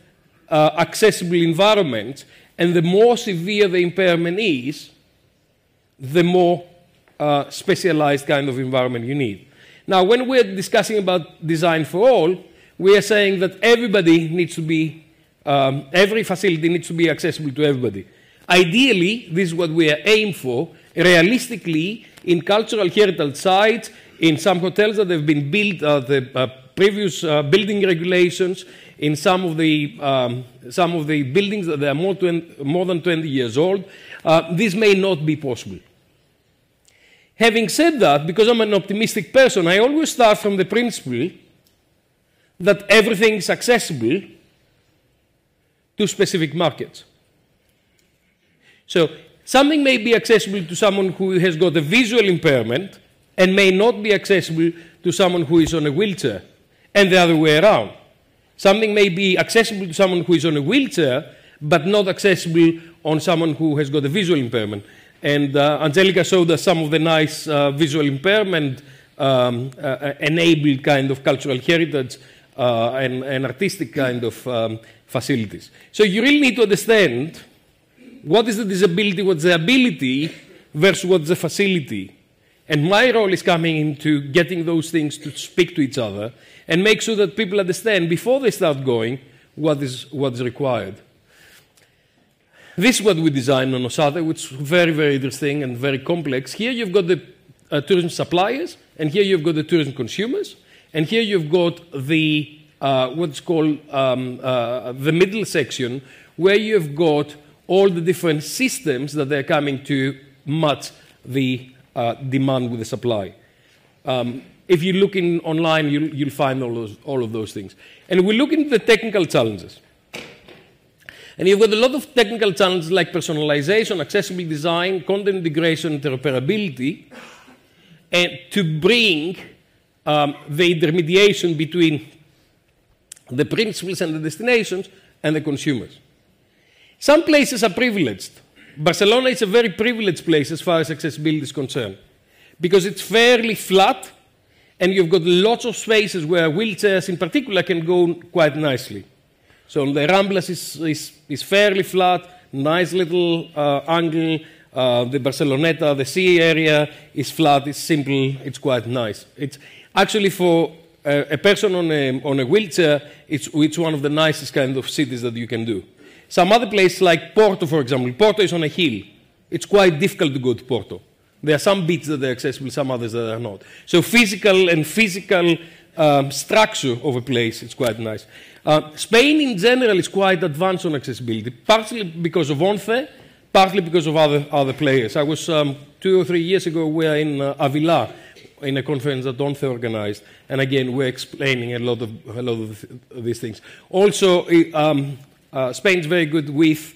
C: uh, accessible environments, and the more severe the impairment is, the more uh, specialized kind of environment you need. Now, when we're discussing about design for all, we are saying that everybody needs to be, um, every facility needs to be accessible to everybody. Ideally, this is what we aim for. Realistically, in cultural heritage sites, in some hotels that have been built, uh, the uh, previous uh, building regulations, in some of the, um, some of the buildings that are more, more than 20 years old, uh, this may not be possible. Having said that, because I'm an optimistic person, I always start from the principle that everything is accessible to specific markets. So something may be accessible to someone who has got a visual impairment and may not be accessible to someone who is on a wheelchair, and the other way around. Something may be accessible to someone who is on a wheelchair, but not accessible on someone who has got a visual impairment. And uh, Angelica showed us some of the nice uh, visual impairment um, uh, enabled kind of cultural heritage and, and, artistic kind of um, facilities. So you really need to understand what is the disability, what's the ability versus what's the facility. And my role is coming into getting those things to speak to each other and make sure that people understand before they start going what is what's required. This is what we designed on Osada, which is very, very interesting and very complex. Here you've got the uh, tourism suppliers, and here you've got the tourism consumers, and here you've got the uh, what's called um, uh, the middle section, where you've got all the different systems that they're coming to match the uh, demand with the supply. Um, if you look in online, you'll, you'll find all, those, all of those things. And we look into the technical challenges. And you've got a lot of technical challenges like personalization, accessible design, content integration, interoperability, and to bring um, the intermediation between the principles and the destinations and the consumers. Some places are privileged. Barcelona is a very privileged place as far as accessibility is concerned because it's fairly flat and you've got lots of spaces where wheelchairs in particular can go quite nicely. So the Ramblas is, is, is fairly flat, nice little uh, angle. Uh, the Barceloneta, the sea area is flat, it's simple, it's quite nice. It's actually for a, a person on a, on a wheelchair, it's, it's one of the nicest kind of cities that you can do. Some other places like Porto, for example, Porto is on a hill. It's quite difficult to go to Porto. There are some bits that are accessible, some others that are not. So physical and physical um, structure of a place, it's quite nice. Uh, Spain in general is quite advanced on accessibility, partly because of ONFE, partly because of other, other players. I was um, two or three years ago, we were in uh, Avila in a conference that ONFE organized, and again, we're explaining a lot of, a lot of these things. Also, um, uh, Spain's very good with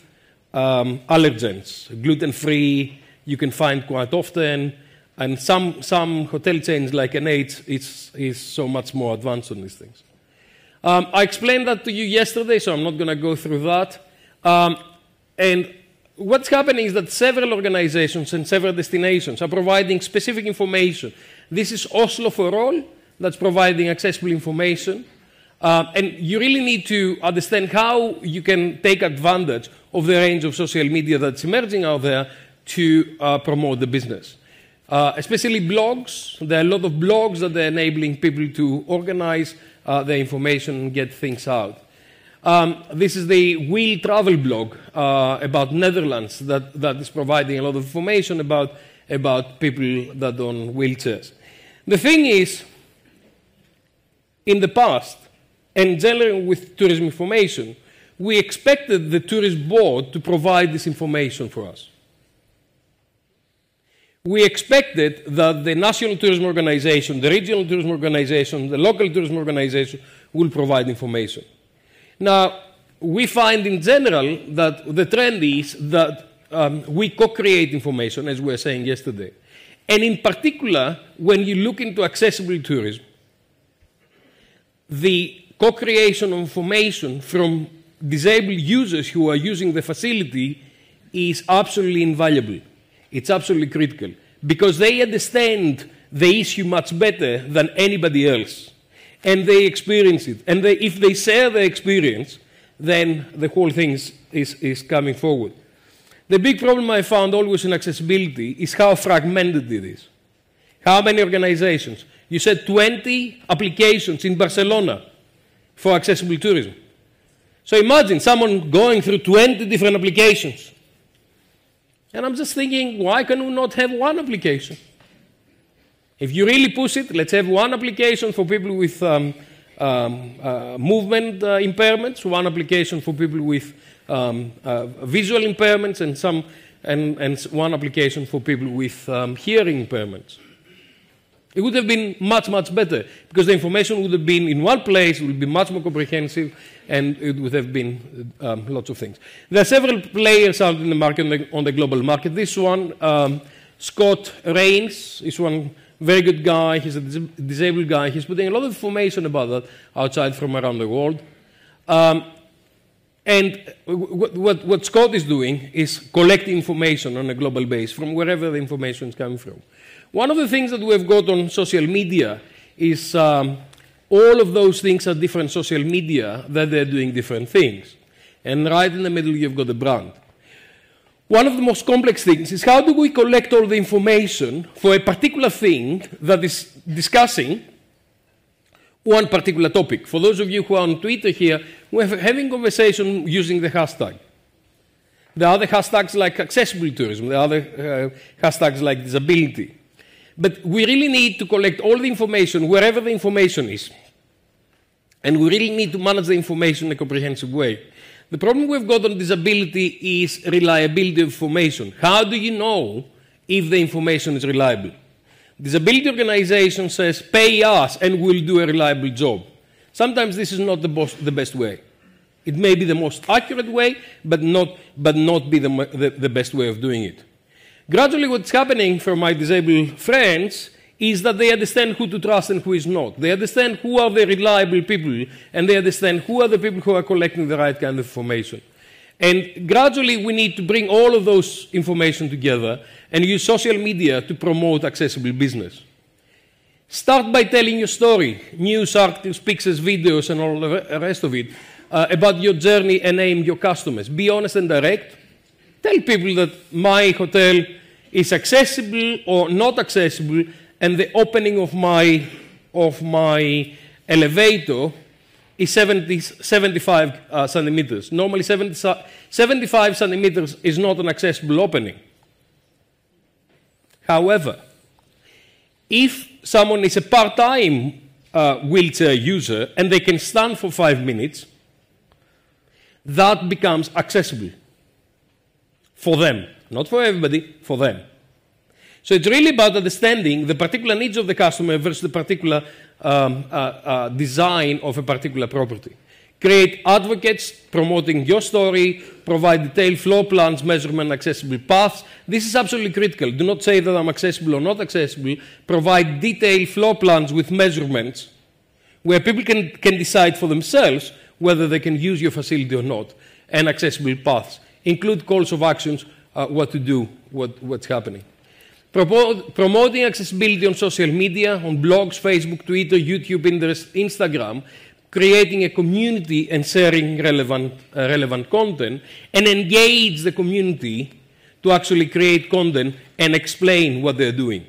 C: um, allergens, gluten free, you can find quite often. And some, some hotel chains like NH is, is so much more advanced on these things. Um, I explained that to you yesterday, so I'm not going to go through that. Um, and what's happening is that several organizations and several destinations are providing specific information. This is Oslo for All that's providing accessible information. Uh, and you really need to understand how you can take advantage of the range of social media that's emerging out there to uh, promote the business. Uh, especially blogs. There are a lot of blogs that are enabling people to organize uh, the information and get things out. Um, this is the Wheel Travel blog uh, about Netherlands that, that is providing a lot of information about, about people that are on wheelchairs. The thing is, in the past, and generally with tourism information, we expected the tourist board to provide this information for us we expected that the national tourism organization, the regional tourism organization, the local tourism organization will provide information. Now, we find in general that the trend is that um, we co create information, as we were saying yesterday. And in particular, when you look into accessible tourism, the co creation of information from disabled users who are using the facility is absolutely invaluable. It's absolutely critical because they understand the issue much better than anybody else. And they experience it. And they, if they share their experience, then the whole thing is, is, is coming forward. The big problem I found always in accessibility is how fragmented it is. How many organizations? You said 20 applications in Barcelona for accessible tourism. So imagine someone going through 20 different applications and I'm just thinking, why can we not have one application? If you really push it, let's have one application for people with um, um, uh, movement uh, impairments, one application for people with um, uh, visual impairments, and, some, and, and one application for people with um, hearing impairments. It would have been much, much better because the information would have been in one place, it would be much more comprehensive, and it would have been um, lots of things. There are several players out in the market, on the global market. This one, um, Scott Rains, is one very good guy. He's a dis disabled guy. He's putting a lot of information about that outside from around the world. Um, and what, what, what Scott is doing is collecting information on a global base from wherever the information is coming from. One of the things that we have got on social media is um, all of those things are different social media that they're doing different things. And right in the middle, you've got the brand. One of the most complex things is how do we collect all the information for a particular thing that is discussing one particular topic. For those of you who are on Twitter here, we're having conversation using the hashtag. There are other hashtags like accessible tourism. There are other uh, hashtags like disability. But we really need to collect all the information wherever the information is. And we really need to manage the information in a comprehensive way. The problem we've got on disability is reliability of information. How do you know if the information is reliable? Disability organization says, pay us and we'll do a reliable job. Sometimes this is not the, the best way. It may be the most accurate way, but not, but not be the, the, the best way of doing it. Gradually, what's happening for my disabled friends is that they understand who to trust and who is not. They understand who are the reliable people, and they understand who are the people who are collecting the right kind of information. And gradually, we need to bring all of those information together and use social media to promote accessible business. Start by telling your story news, articles, pictures, videos, and all the rest of it uh, about your journey and aim your customers. Be honest and direct Tell people that my hotel is accessible or not accessible, and the opening of my, of my elevator is 70, 75 uh, centimeters. Normally, 70, 75 centimeters is not an accessible opening. However, if someone is a part time uh, wheelchair user and they can stand for five minutes, that becomes accessible for them, not for everybody, for them. So it's really about understanding the particular needs of the customer versus the particular um, uh, uh, design of a particular property. Create advocates promoting your story, provide detailed floor plans, measurement, accessible paths. This is absolutely critical. Do not say that I'm accessible or not accessible. Provide detailed floor plans with measurements where people can, can decide for themselves whether they can use your facility or not, and accessible paths include calls of actions, uh, what to do, what, what's happening. Propo promoting accessibility on social media, on blogs, Facebook, Twitter, YouTube, Pinterest, Instagram, creating a community and sharing relevant, uh, relevant content, and engage the community to actually create content and explain what they're doing.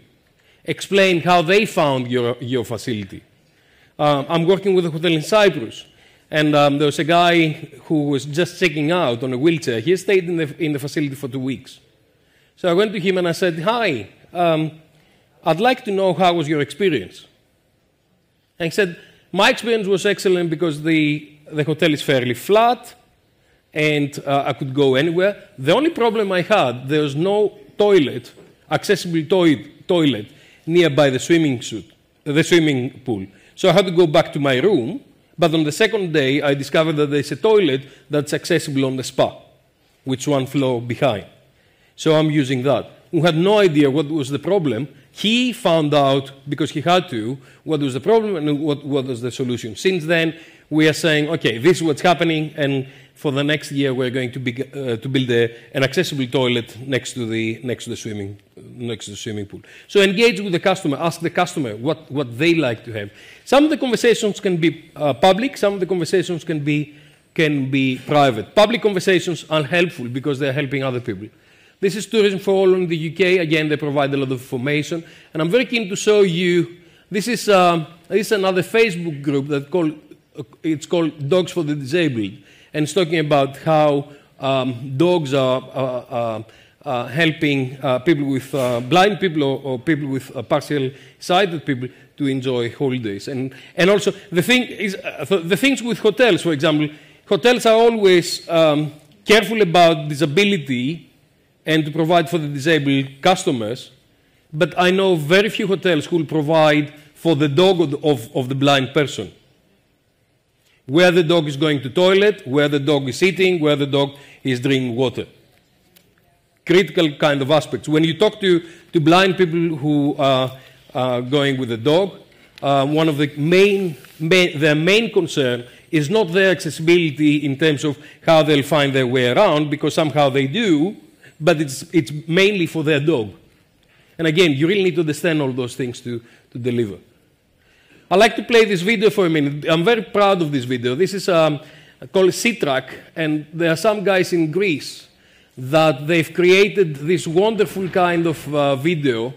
C: Explain how they found your, your facility. Uh, I'm working with a hotel in Cyprus and um, there was a guy who was just checking out on a wheelchair. He stayed in the, in the facility for two weeks. So I went to him and I said, Hi, um, I'd like to know how was your experience. And he said, My experience was excellent because the, the hotel is fairly flat and uh, I could go anywhere. The only problem I had, there was no toilet, accessible to- toilet nearby the swimming suit, the swimming pool. So I had to go back to my room but on the second day, I discovered that there's a toilet that's accessible on the spa, which one floor behind. So I'm using that. We had no idea what was the problem. He found out, because he had to, what was the problem and what, what was the solution. Since then, we are saying, okay, this is what's happening, and for the next year, we're going to, be, uh, to build a, an accessible toilet next to, the, next, to the swimming, next to the swimming pool. So engage with the customer, ask the customer what, what they like to have. Some of the conversations can be uh, public, some of the conversations can be, can be private. Public conversations are helpful because they're helping other people. This is Tourism for All in the UK. Again, they provide a lot of information. And I'm very keen to show you this is, um, this is another Facebook group that called, uh, it's called Dogs for the Disabled. And it's talking about how um, dogs are. Uh, uh, uh, helping uh, people with uh, blind people or, or people with partial sighted people to enjoy holidays. And, and also, the thing is, uh, the things with hotels, for example, hotels are always um, careful about disability and to provide for the disabled customers. But I know very few hotels who will provide for the dog of, of the blind person. Where the dog is going to toilet, where the dog is eating, where the dog is drinking water. Critical kind of aspects. When you talk to, to blind people who uh, uh, going with the dog. Uh, one of the main, main, their main concern is not their accessibility in terms of how they'll find their way around, because somehow they do, but it's, it's mainly for their dog. And again, you really need to understand all those things to, to deliver. I like to play this video for a minute. I'm very proud of this video. This is um, called Citrak, and there are some guys in Greece that they've created this wonderful kind of uh, video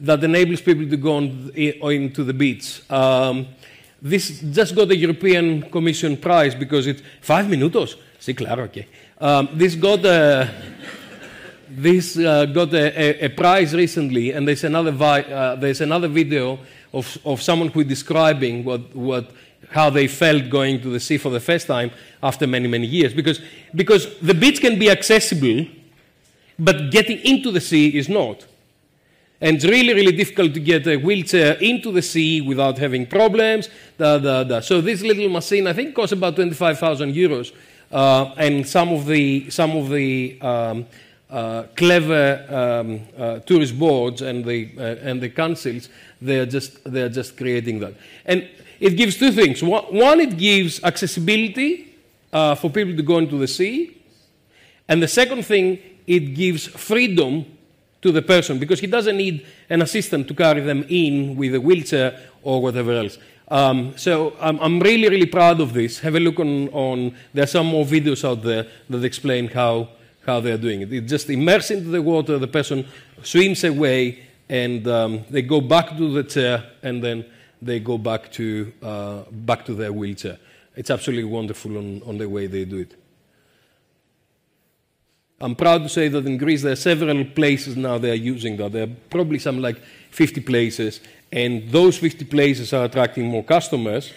C: that enables people to go on, uh, into the beach. Um, this just got the European Commission prize because it's five minutos. Sí, claro, okay. Um, this got uh, a, this uh, got a, a, a, prize recently, and there's another uh, there's another video of of someone who is describing what what how they felt going to the sea for the first time after many many years because because the beach can be accessible, but getting into the sea is not. And it's really, really difficult to get a wheelchair into the sea without having problems. Da, da, da. So this little machine, I think, costs about 25,000 euros. Uh, and some of the, some of the um, uh, clever um, uh, tourist boards and the, uh, and the councils, they're just, they're just creating that. And it gives two things. One, it gives accessibility uh, for people to go into the sea. And the second thing, it gives freedom to the person because he doesn't need an assistant to carry them in with a wheelchair or whatever else. Um, so I'm, um, I'm, really, really proud of this. Have a look on, on, there are some more videos out there that explain how, how they're doing it. It just immerses into the water, the person swims away, and um, they go back to the chair, and then they go back to, uh, back to their wheelchair. It's absolutely wonderful on, on the way they do it. I'm proud to say that in Greece there are several places now they are using that. There are probably some like 50 places, and those 50 places are attracting more customers.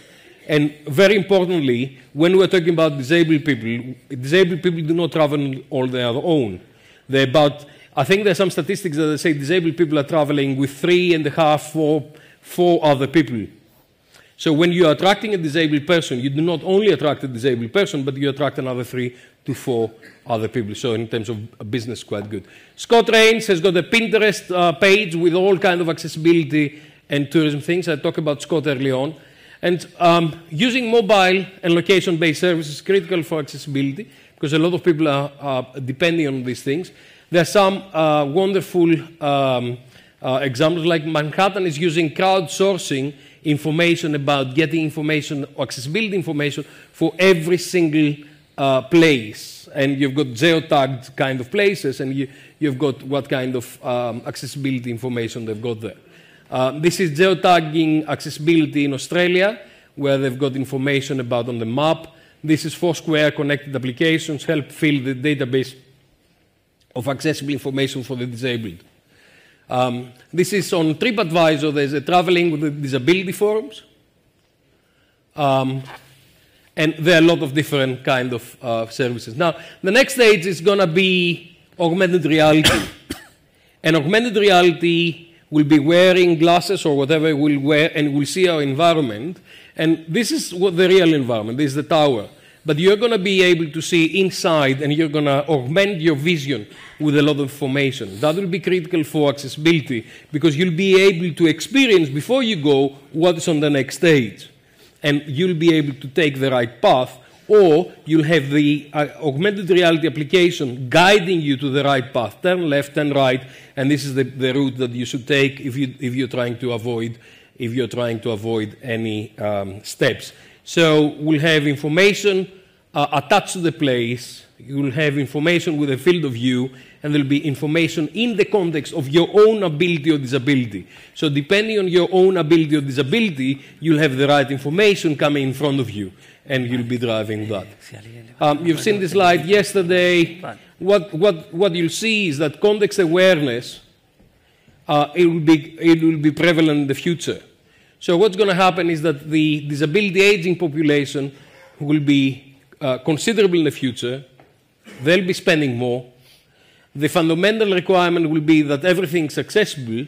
C: And very importantly, when we're talking about disabled people, disabled people do not travel all their own. They're about, I think there are some statistics that say disabled people are traveling with three and a half, four, four other people so when you are attracting a disabled person, you do not only attract a disabled person, but you attract another three to four other people. So in terms of business, quite good. Scott Rains has got a Pinterest uh, page with all kind of accessibility and tourism things. I talked about Scott early on. And um, using mobile and location-based services is critical for accessibility because a lot of people are, are depending on these things. There are some uh, wonderful um, uh, examples, like Manhattan is using crowdsourcing information about getting information or accessibility information for every single uh, place. And you've got geotagged kind of places, and you, have got what kind of um, accessibility information they've got there. Uh, this is geotagging accessibility in Australia, where they've got information about on the map. This is Foursquare connected applications help fill the database of accessible information for the disabled. Um, this is on TripAdvisor. There's a traveling with disability forums. Um, and there are a lot of different kind of uh, services. Now, the next stage is going to be augmented reality. and augmented reality will be wearing glasses or whatever we'll wear and we'll see our environment. And this is what the real environment this is the tower but you're going to be able to see inside and you're going to augment your vision with a lot of information. That will be critical for accessibility because you'll be able to experience before you go what's on the next stage. And you'll be able to take the right path or you'll have the uh, augmented reality application guiding you to the right path. Turn left, turn right, and this is the, the route that you should take if, you, if you're trying to avoid if you're trying to avoid any um, steps. So we'll have information uh, attached to the place. You'll have information with a field of view, and there'll be information in the context of your own ability or disability. So, depending on your own ability or disability, you'll have the right information coming in front of you, and you'll be driving that. Um, you've seen this slide yesterday. What, what, what you'll see is that context awareness uh, it will be it will be prevalent in the future. So what's going to happen is that the disability aging population will be uh, considerable in the future. They'll be spending more. The fundamental requirement will be that everything's accessible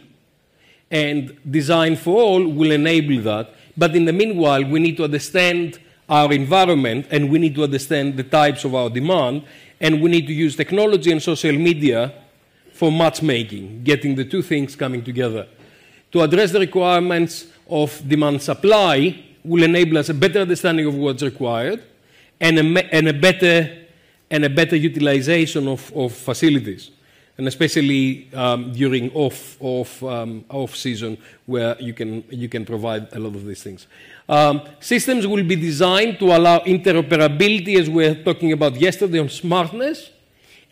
C: and design for all will enable that. But in the meanwhile, we need to understand our environment and we need to understand the types of our demand and we need to use technology and social media for matchmaking, getting the two things coming together. To address the requirements of demand supply will enable us a better understanding of what's required and a, and a better and a better utilization of, of facilities and especially um, during off off um, off season where you can you can provide a lot of these things. Um, systems will be designed to allow interoperability, as we were talking about yesterday on smartness,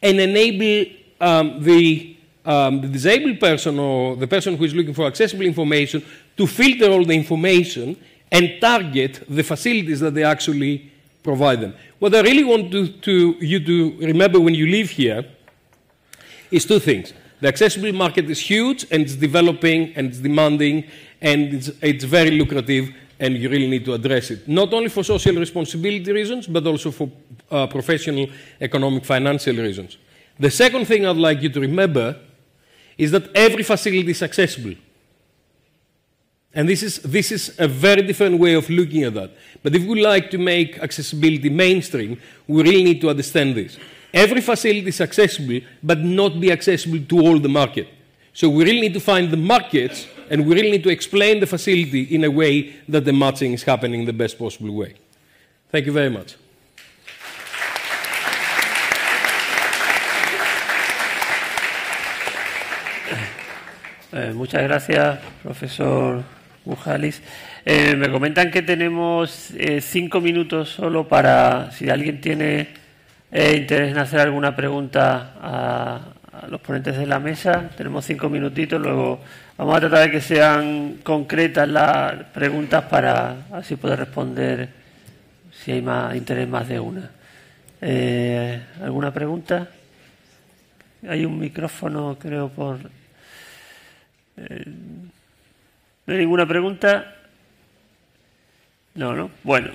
C: and enable um, the, um, the disabled person or the person who is looking for accessible information to filter all the information and target the facilities that they actually provide them. What I really want to, to, you to remember when you leave here is two things. The accessible market is huge and it's developing and it's demanding and it's, it's very lucrative and you really need to address it. Not only for social responsibility reasons, but also for uh, professional, economic, financial reasons. The second thing I'd like you to remember is that every facility is accessible. And this is, this is a very different way of looking at that. But if we like to make accessibility mainstream, we really need to understand this. Every facility is accessible, but not be accessible to all the market. So we really need to find the markets, and we really need to explain the facility in a way that the matching is happening in the best possible way. Thank you very much.
A: Eh, muchas gracias, profesor Eh, me comentan que tenemos eh, cinco minutos solo para, si alguien tiene eh, interés en hacer alguna pregunta a, los ponentes de la mesa, tenemos cinco minutitos, luego vamos a tratar de que sean concretas las preguntas para así poder responder si hay más interés más de una. ¿Alguna pregunta? Hay un micrófono, creo, por ninguna pregunta? No, ¿no? Bueno,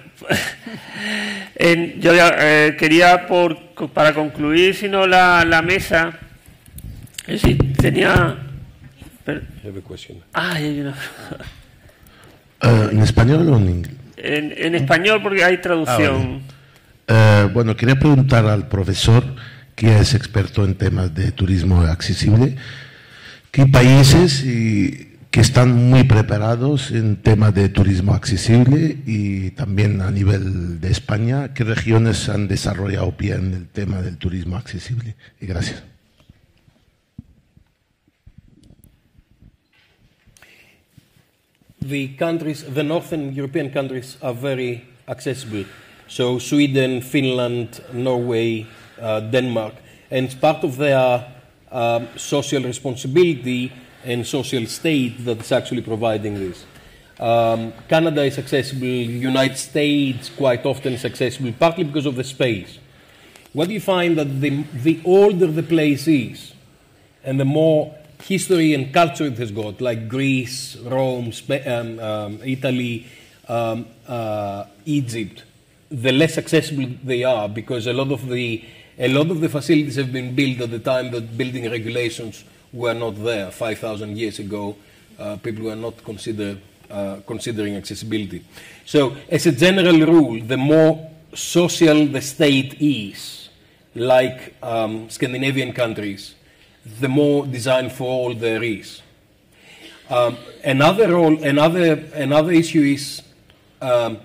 A: yo eh, quería, por, para concluir, si no, la, mesa, es tenía... ¿En
C: español o en inglés?
A: En, español porque hay traducción.
C: Ah, eh, bueno, quería preguntar al profesor, que es experto en temas de
A: turismo accesible, qué países y que están muy preparados en temas de turismo accesible y también a nivel de España, qué regiones han desarrollado bien el tema del turismo accesible. gracias.
C: The countries, the northern European countries are very accessible. So Sweden, Finland, Norway, uh, Denmark, and part of their um, social responsibility and social state that is actually providing this. Um, Canada is accessible, United States quite often is accessible, partly because of the space. What you find that the, the older the place is, and the more history and culture it has got, like Greece, Rome, Spain, um, um, Italy, um, uh, Egypt, the less accessible they are because a lot of the a lot of the facilities have been built at the time that building regulations were not there 5,000 years ago. Uh, people were not consider, uh, considering accessibility. So, as a general rule, the more social the state is, like um, Scandinavian countries, the more design for all there is. Um, another, role, another, another issue is um,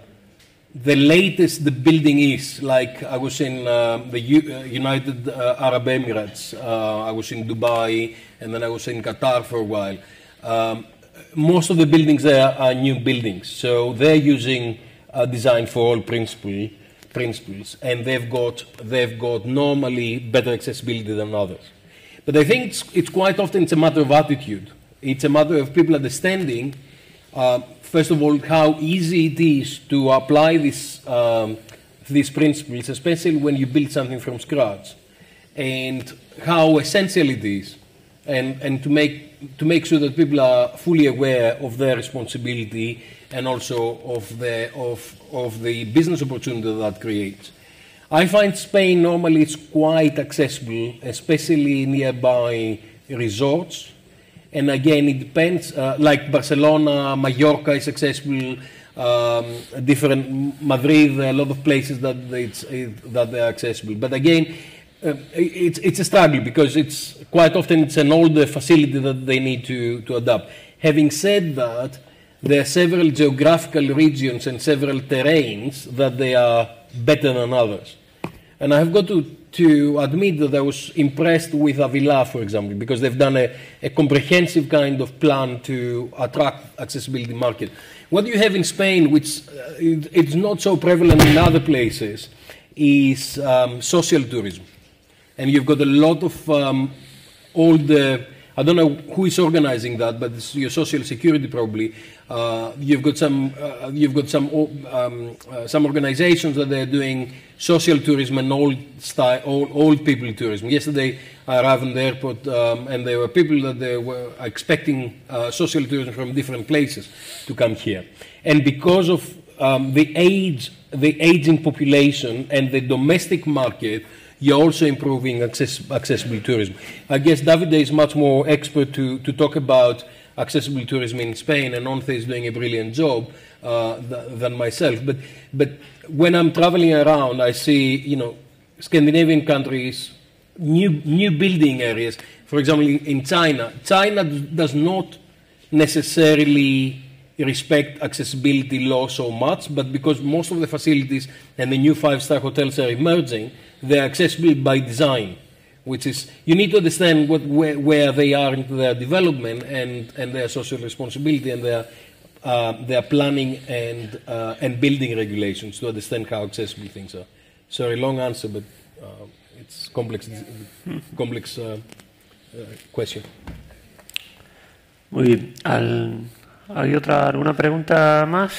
C: the latest the building is. Like I was in uh, the U uh, United uh, Arab Emirates, uh, I was in Dubai, and then I was in Qatar for a while. Um, most of the buildings there are new buildings, so they're using a design for all principle, principles, and they've got they've got normally better accessibility than others. But I think it's, it's quite often it's a matter of attitude. It's a matter of people understanding, uh, first of all, how easy it is to apply this, um, these principles, especially when you build something from scratch, and how essential it is and, and to, make, to make sure that people are fully aware of their responsibility and also of the, of, of the business opportunity that creates. I find Spain normally is quite accessible, especially nearby resorts. And again, it depends. Uh, like Barcelona, Mallorca is accessible. Um, different Madrid, a lot of places that it's it, that they're accessible. But again, uh, it's, it's a struggle because it's quite often it's an older facility that they need to, to adapt. Having said that, there are several geographical regions and several terrains that they are better than others. And I have got to, to admit that I was impressed with Avila, for example, because they've done a, a comprehensive kind of plan to attract accessibility market. What you have in Spain, which uh, it, it's not so prevalent in other places, is um, social tourism and you've got a lot of um, old. Uh, I don't know who is organizing that, but it's your social security probably. Uh, you've got some, uh, you've got some, um, uh, some organizations that they're doing social tourism and old style, old, old people tourism. Yesterday, I arrived in the airport, um, and there were people that they were expecting uh, social tourism from different places to come here, and because of um, the age, the aging population, and the domestic market you're also improving access, accessible tourism. I guess Davide is much more expert to, to talk about accessible tourism in Spain, and Onte is doing a brilliant job uh, th than myself. But, but when I'm traveling around, I see, you know, Scandinavian countries, new, new building areas. For example, in China, China does not necessarily respect accessibility law so much, but because most of the facilities and the new five-star hotels are emerging – they're accessible by design, which is you need to understand what, where, where they are in their development and, and their social responsibility and their, uh, their planning and, uh, and building regulations to understand how accessible things are. Sorry, long answer, but uh, it's complex, yeah. complex uh, uh, question. Muy bien.
A: Al, ¿Hay otra alguna pregunta más?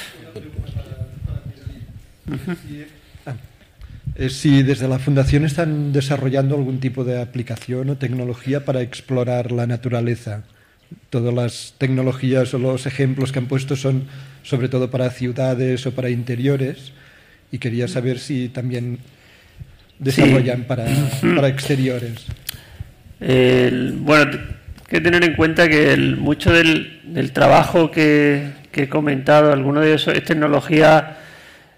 A: Eh, si desde la Fundación están desarrollando algún tipo de aplicación o tecnología para explorar la naturaleza. Todas las tecnologías o los ejemplos que han puesto son sobre todo para ciudades o para interiores y quería saber si también desarrollan para, exteriores. bueno, hay que tener en cuenta que mucho del, trabajo que, he comentado, alguno de esos, es tecnología...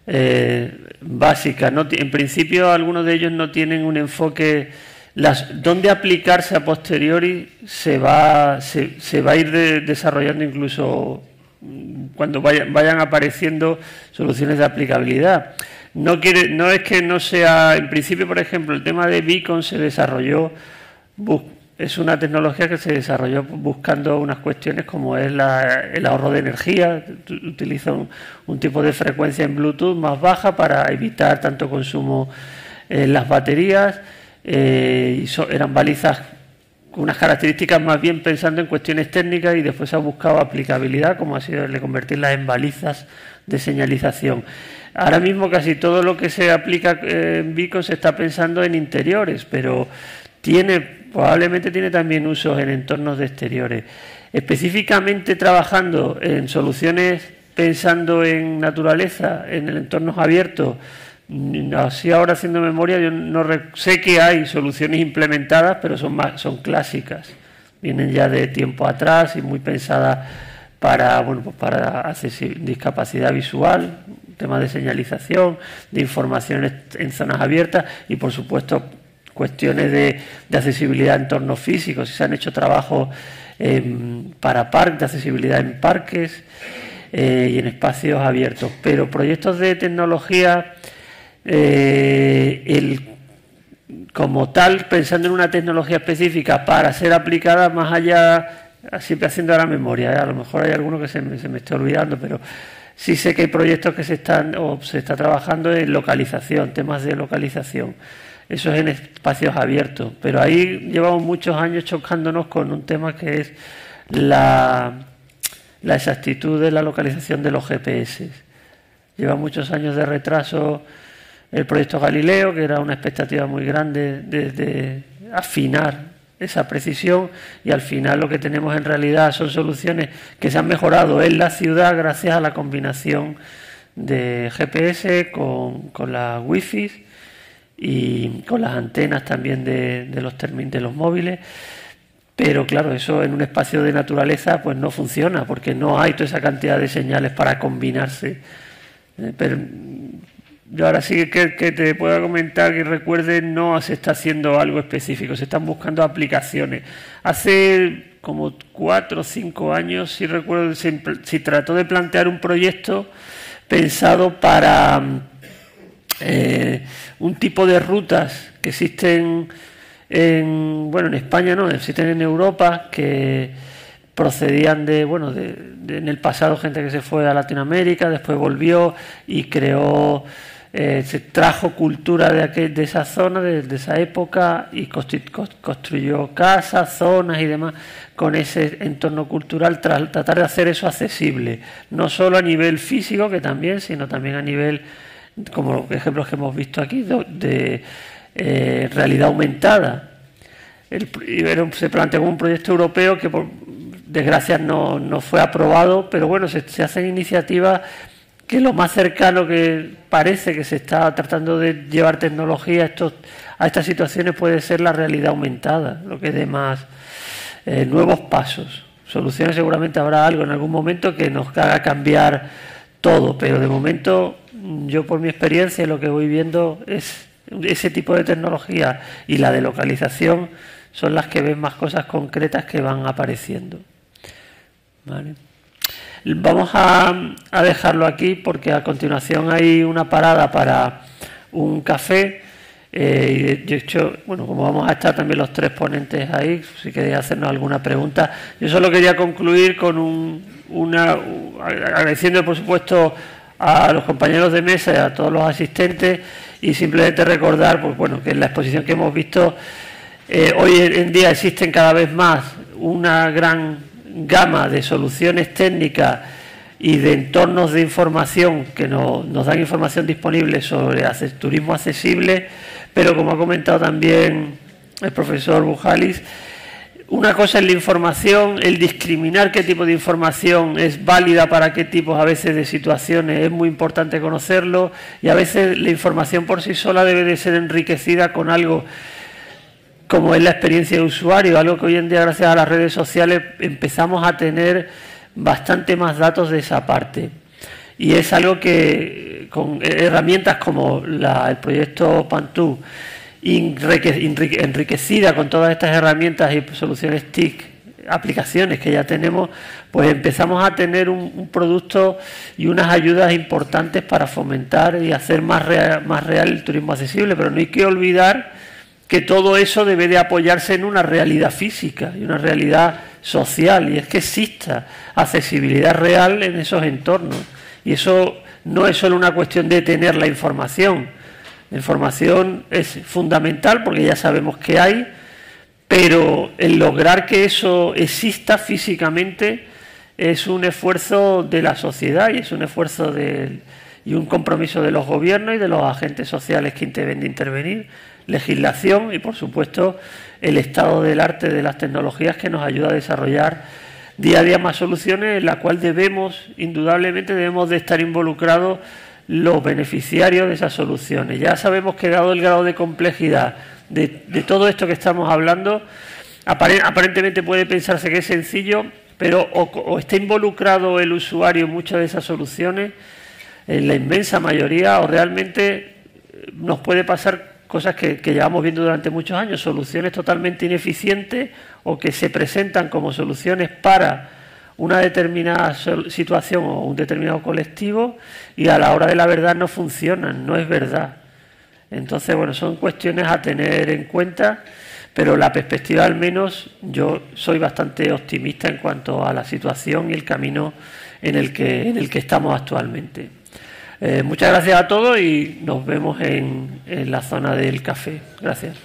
A: Eh, básicas. en principio, algunos de ellos no tienen un enfoque. Las, donde aplicarse a posteriori se va, se, va a ir desarrollando incluso cuando vayan apareciendo soluciones de aplicabilidad. No, quiere, no es que no sea, en principio, por ejemplo, el tema de Beacon se desarrolló es una tecnología que se desarrolló buscando unas cuestiones como es el ahorro de energía. Utiliza un, tipo de frecuencia en Bluetooth más baja para evitar tanto consumo en las baterías. Eh, eran balizas con unas características más bien pensando en cuestiones técnicas y después se ha buscado aplicabilidad, como ha sido de convertirlas en balizas de señalización. Ahora mismo casi todo lo que se aplica eh, en Vico se está pensando en interiores, pero tiene Probablemente tiene también usos en entornos de exteriores. Específicamente trabajando en soluciones pensando en naturaleza, en entornos abiertos, mm, así ahora haciendo memoria, yo no sé que hay soluciones implementadas, pero son, más, son clásicas. Vienen ya de tiempo atrás y muy pensadas para, bueno, pues para discapacidad visual, temas de señalización, de información en zonas abiertas y, por supuesto, cuestiones de, accesibilidad en entornos físicos, si se han hecho trabajos em, para parques, de accesibilidad en parques eh, y en espacios abiertos. Pero proyectos de tecnología, eh, como tal, pensando en una tecnología específica para ser aplicada más allá, siempre haciendo la memoria, ¿eh? a lo mejor hay alguno que se me, se me está olvidando, pero sí sé que hay proyectos que se están o se está trabajando en localización, temas de localización eso es en espacios abiertos. Pero ahí llevamos muchos años chocándonos con un tema que es la, exactitud de la localización de los GPS. Lleva muchos años de retraso el proyecto Galileo, que era una expectativa muy grande de afinar esa precisión y al final lo que tenemos en realidad son soluciones que se han mejorado en la ciudad gracias a la combinación de GPS con, con Wi-Fi, y con las antenas también de, de los de los móviles. Pero claro, eso en un espacio de naturaleza pues no funciona porque no hay toda esa cantidad de señales para combinarse. Eh, pero mm, yo ahora sí que, te puedo comentar que recuerden, no se está haciendo algo específico, se están buscando aplicaciones. Hace como cuatro o cinco años, si recuerdo, se trató de plantear un proyecto pensado para mm, eh, un tipo de rutas que existen en, bueno, en España no, existen en Europa que procedían de, bueno, en el pasado gente que se fue a Latinoamérica, después volvió y creó, eh, se trajo cultura de, aquel, de esa zona, de, esa época y construyó casas, zonas y demás con ese entorno cultural, tratar de hacer eso accesible, no solo a nivel físico que también, sino también a nivel como los ejemplos que hemos visto aquí, de, eh, realidad aumentada. El, se planteó un proyecto europeo que por desgracia no, fue aprobado, pero bueno, se, hacen iniciativas que lo más cercano que parece que se está tratando de llevar tecnología a, estos, a estas situaciones puede ser la realidad aumentada, lo que es de más eh, nuevos pasos. Soluciones seguramente habrá algo en algún momento que nos haga cambiar todo, pero de momento yo por mi experiencia lo que voy viendo es ese tipo de tecnología y la de localización son las que ven más cosas concretas que van apareciendo. ¿Vale? Vamos a, dejarlo aquí porque a continuación hay una parada para un café. Eh, y de hecho, bueno, como vamos a estar también los tres ponentes ahí, si queréis hacernos alguna pregunta, yo solo quería concluir con un, una, agradeciendo por supuesto a los compañeros de mesa y a todos los asistentes y simplemente recordar pues bueno que en la exposición que hemos visto eh, hoy en día existen cada vez más una gran gama de soluciones técnicas y de entornos de información que nos, nos dan información disponible sobre turismo accesible, pero como ha comentado también el profesor Bujalis, una cosa es la información, el discriminar qué tipo de información es válida para qué tipos a veces de situaciones, es muy importante conocerlo y a veces la información por sí sola debe de ser enriquecida con algo como es la experiencia de usuario, algo que hoy en día gracias a las redes sociales empezamos a tener bastante más datos de esa parte. Y es algo que con herramientas como el proyecto Pantú, enriquecida con todas estas herramientas y soluciones TIC, aplicaciones que ya tenemos, pues empezamos a tener un, producto y unas ayudas importantes para fomentar y hacer más real, más real el turismo accesible. Pero no hay que olvidar que todo eso debe de apoyarse en una realidad física y una realidad social, y es que exista accesibilidad real en esos entornos. Y eso no es solo una cuestión de tener la información, información es fundamental porque ya sabemos que hay, pero el lograr que eso exista físicamente es un esfuerzo de la sociedad y es un esfuerzo y un compromiso de los gobiernos y de los agentes sociales que deben intervenir, legislación y, por supuesto, el estado del arte de las tecnologías que nos ayuda a desarrollar día a día más soluciones en la cual debemos, indudablemente, debemos de estar involucrados los beneficiarios de esas soluciones. Ya sabemos que dado el grado de complejidad de, todo esto que estamos hablando, aparentemente puede pensarse que es sencillo, pero o, está involucrado el usuario en muchas de esas soluciones, en la inmensa mayoría, o realmente eh, nos puede pasar cosas que llevamos viendo durante muchos años, soluciones totalmente ineficientes o que se presentan como soluciones para una determinada situación o un determinado colectivo y a la hora de la verdad no funcionan, no es verdad. Entonces, bueno, son cuestiones a tener en cuenta, pero la perspectiva al menos yo soy bastante optimista en cuanto a la situación y el camino en el que, en el que estamos actualmente. Eh, muchas gracias a todos y nos vemos en, en la zona del café. Gracias.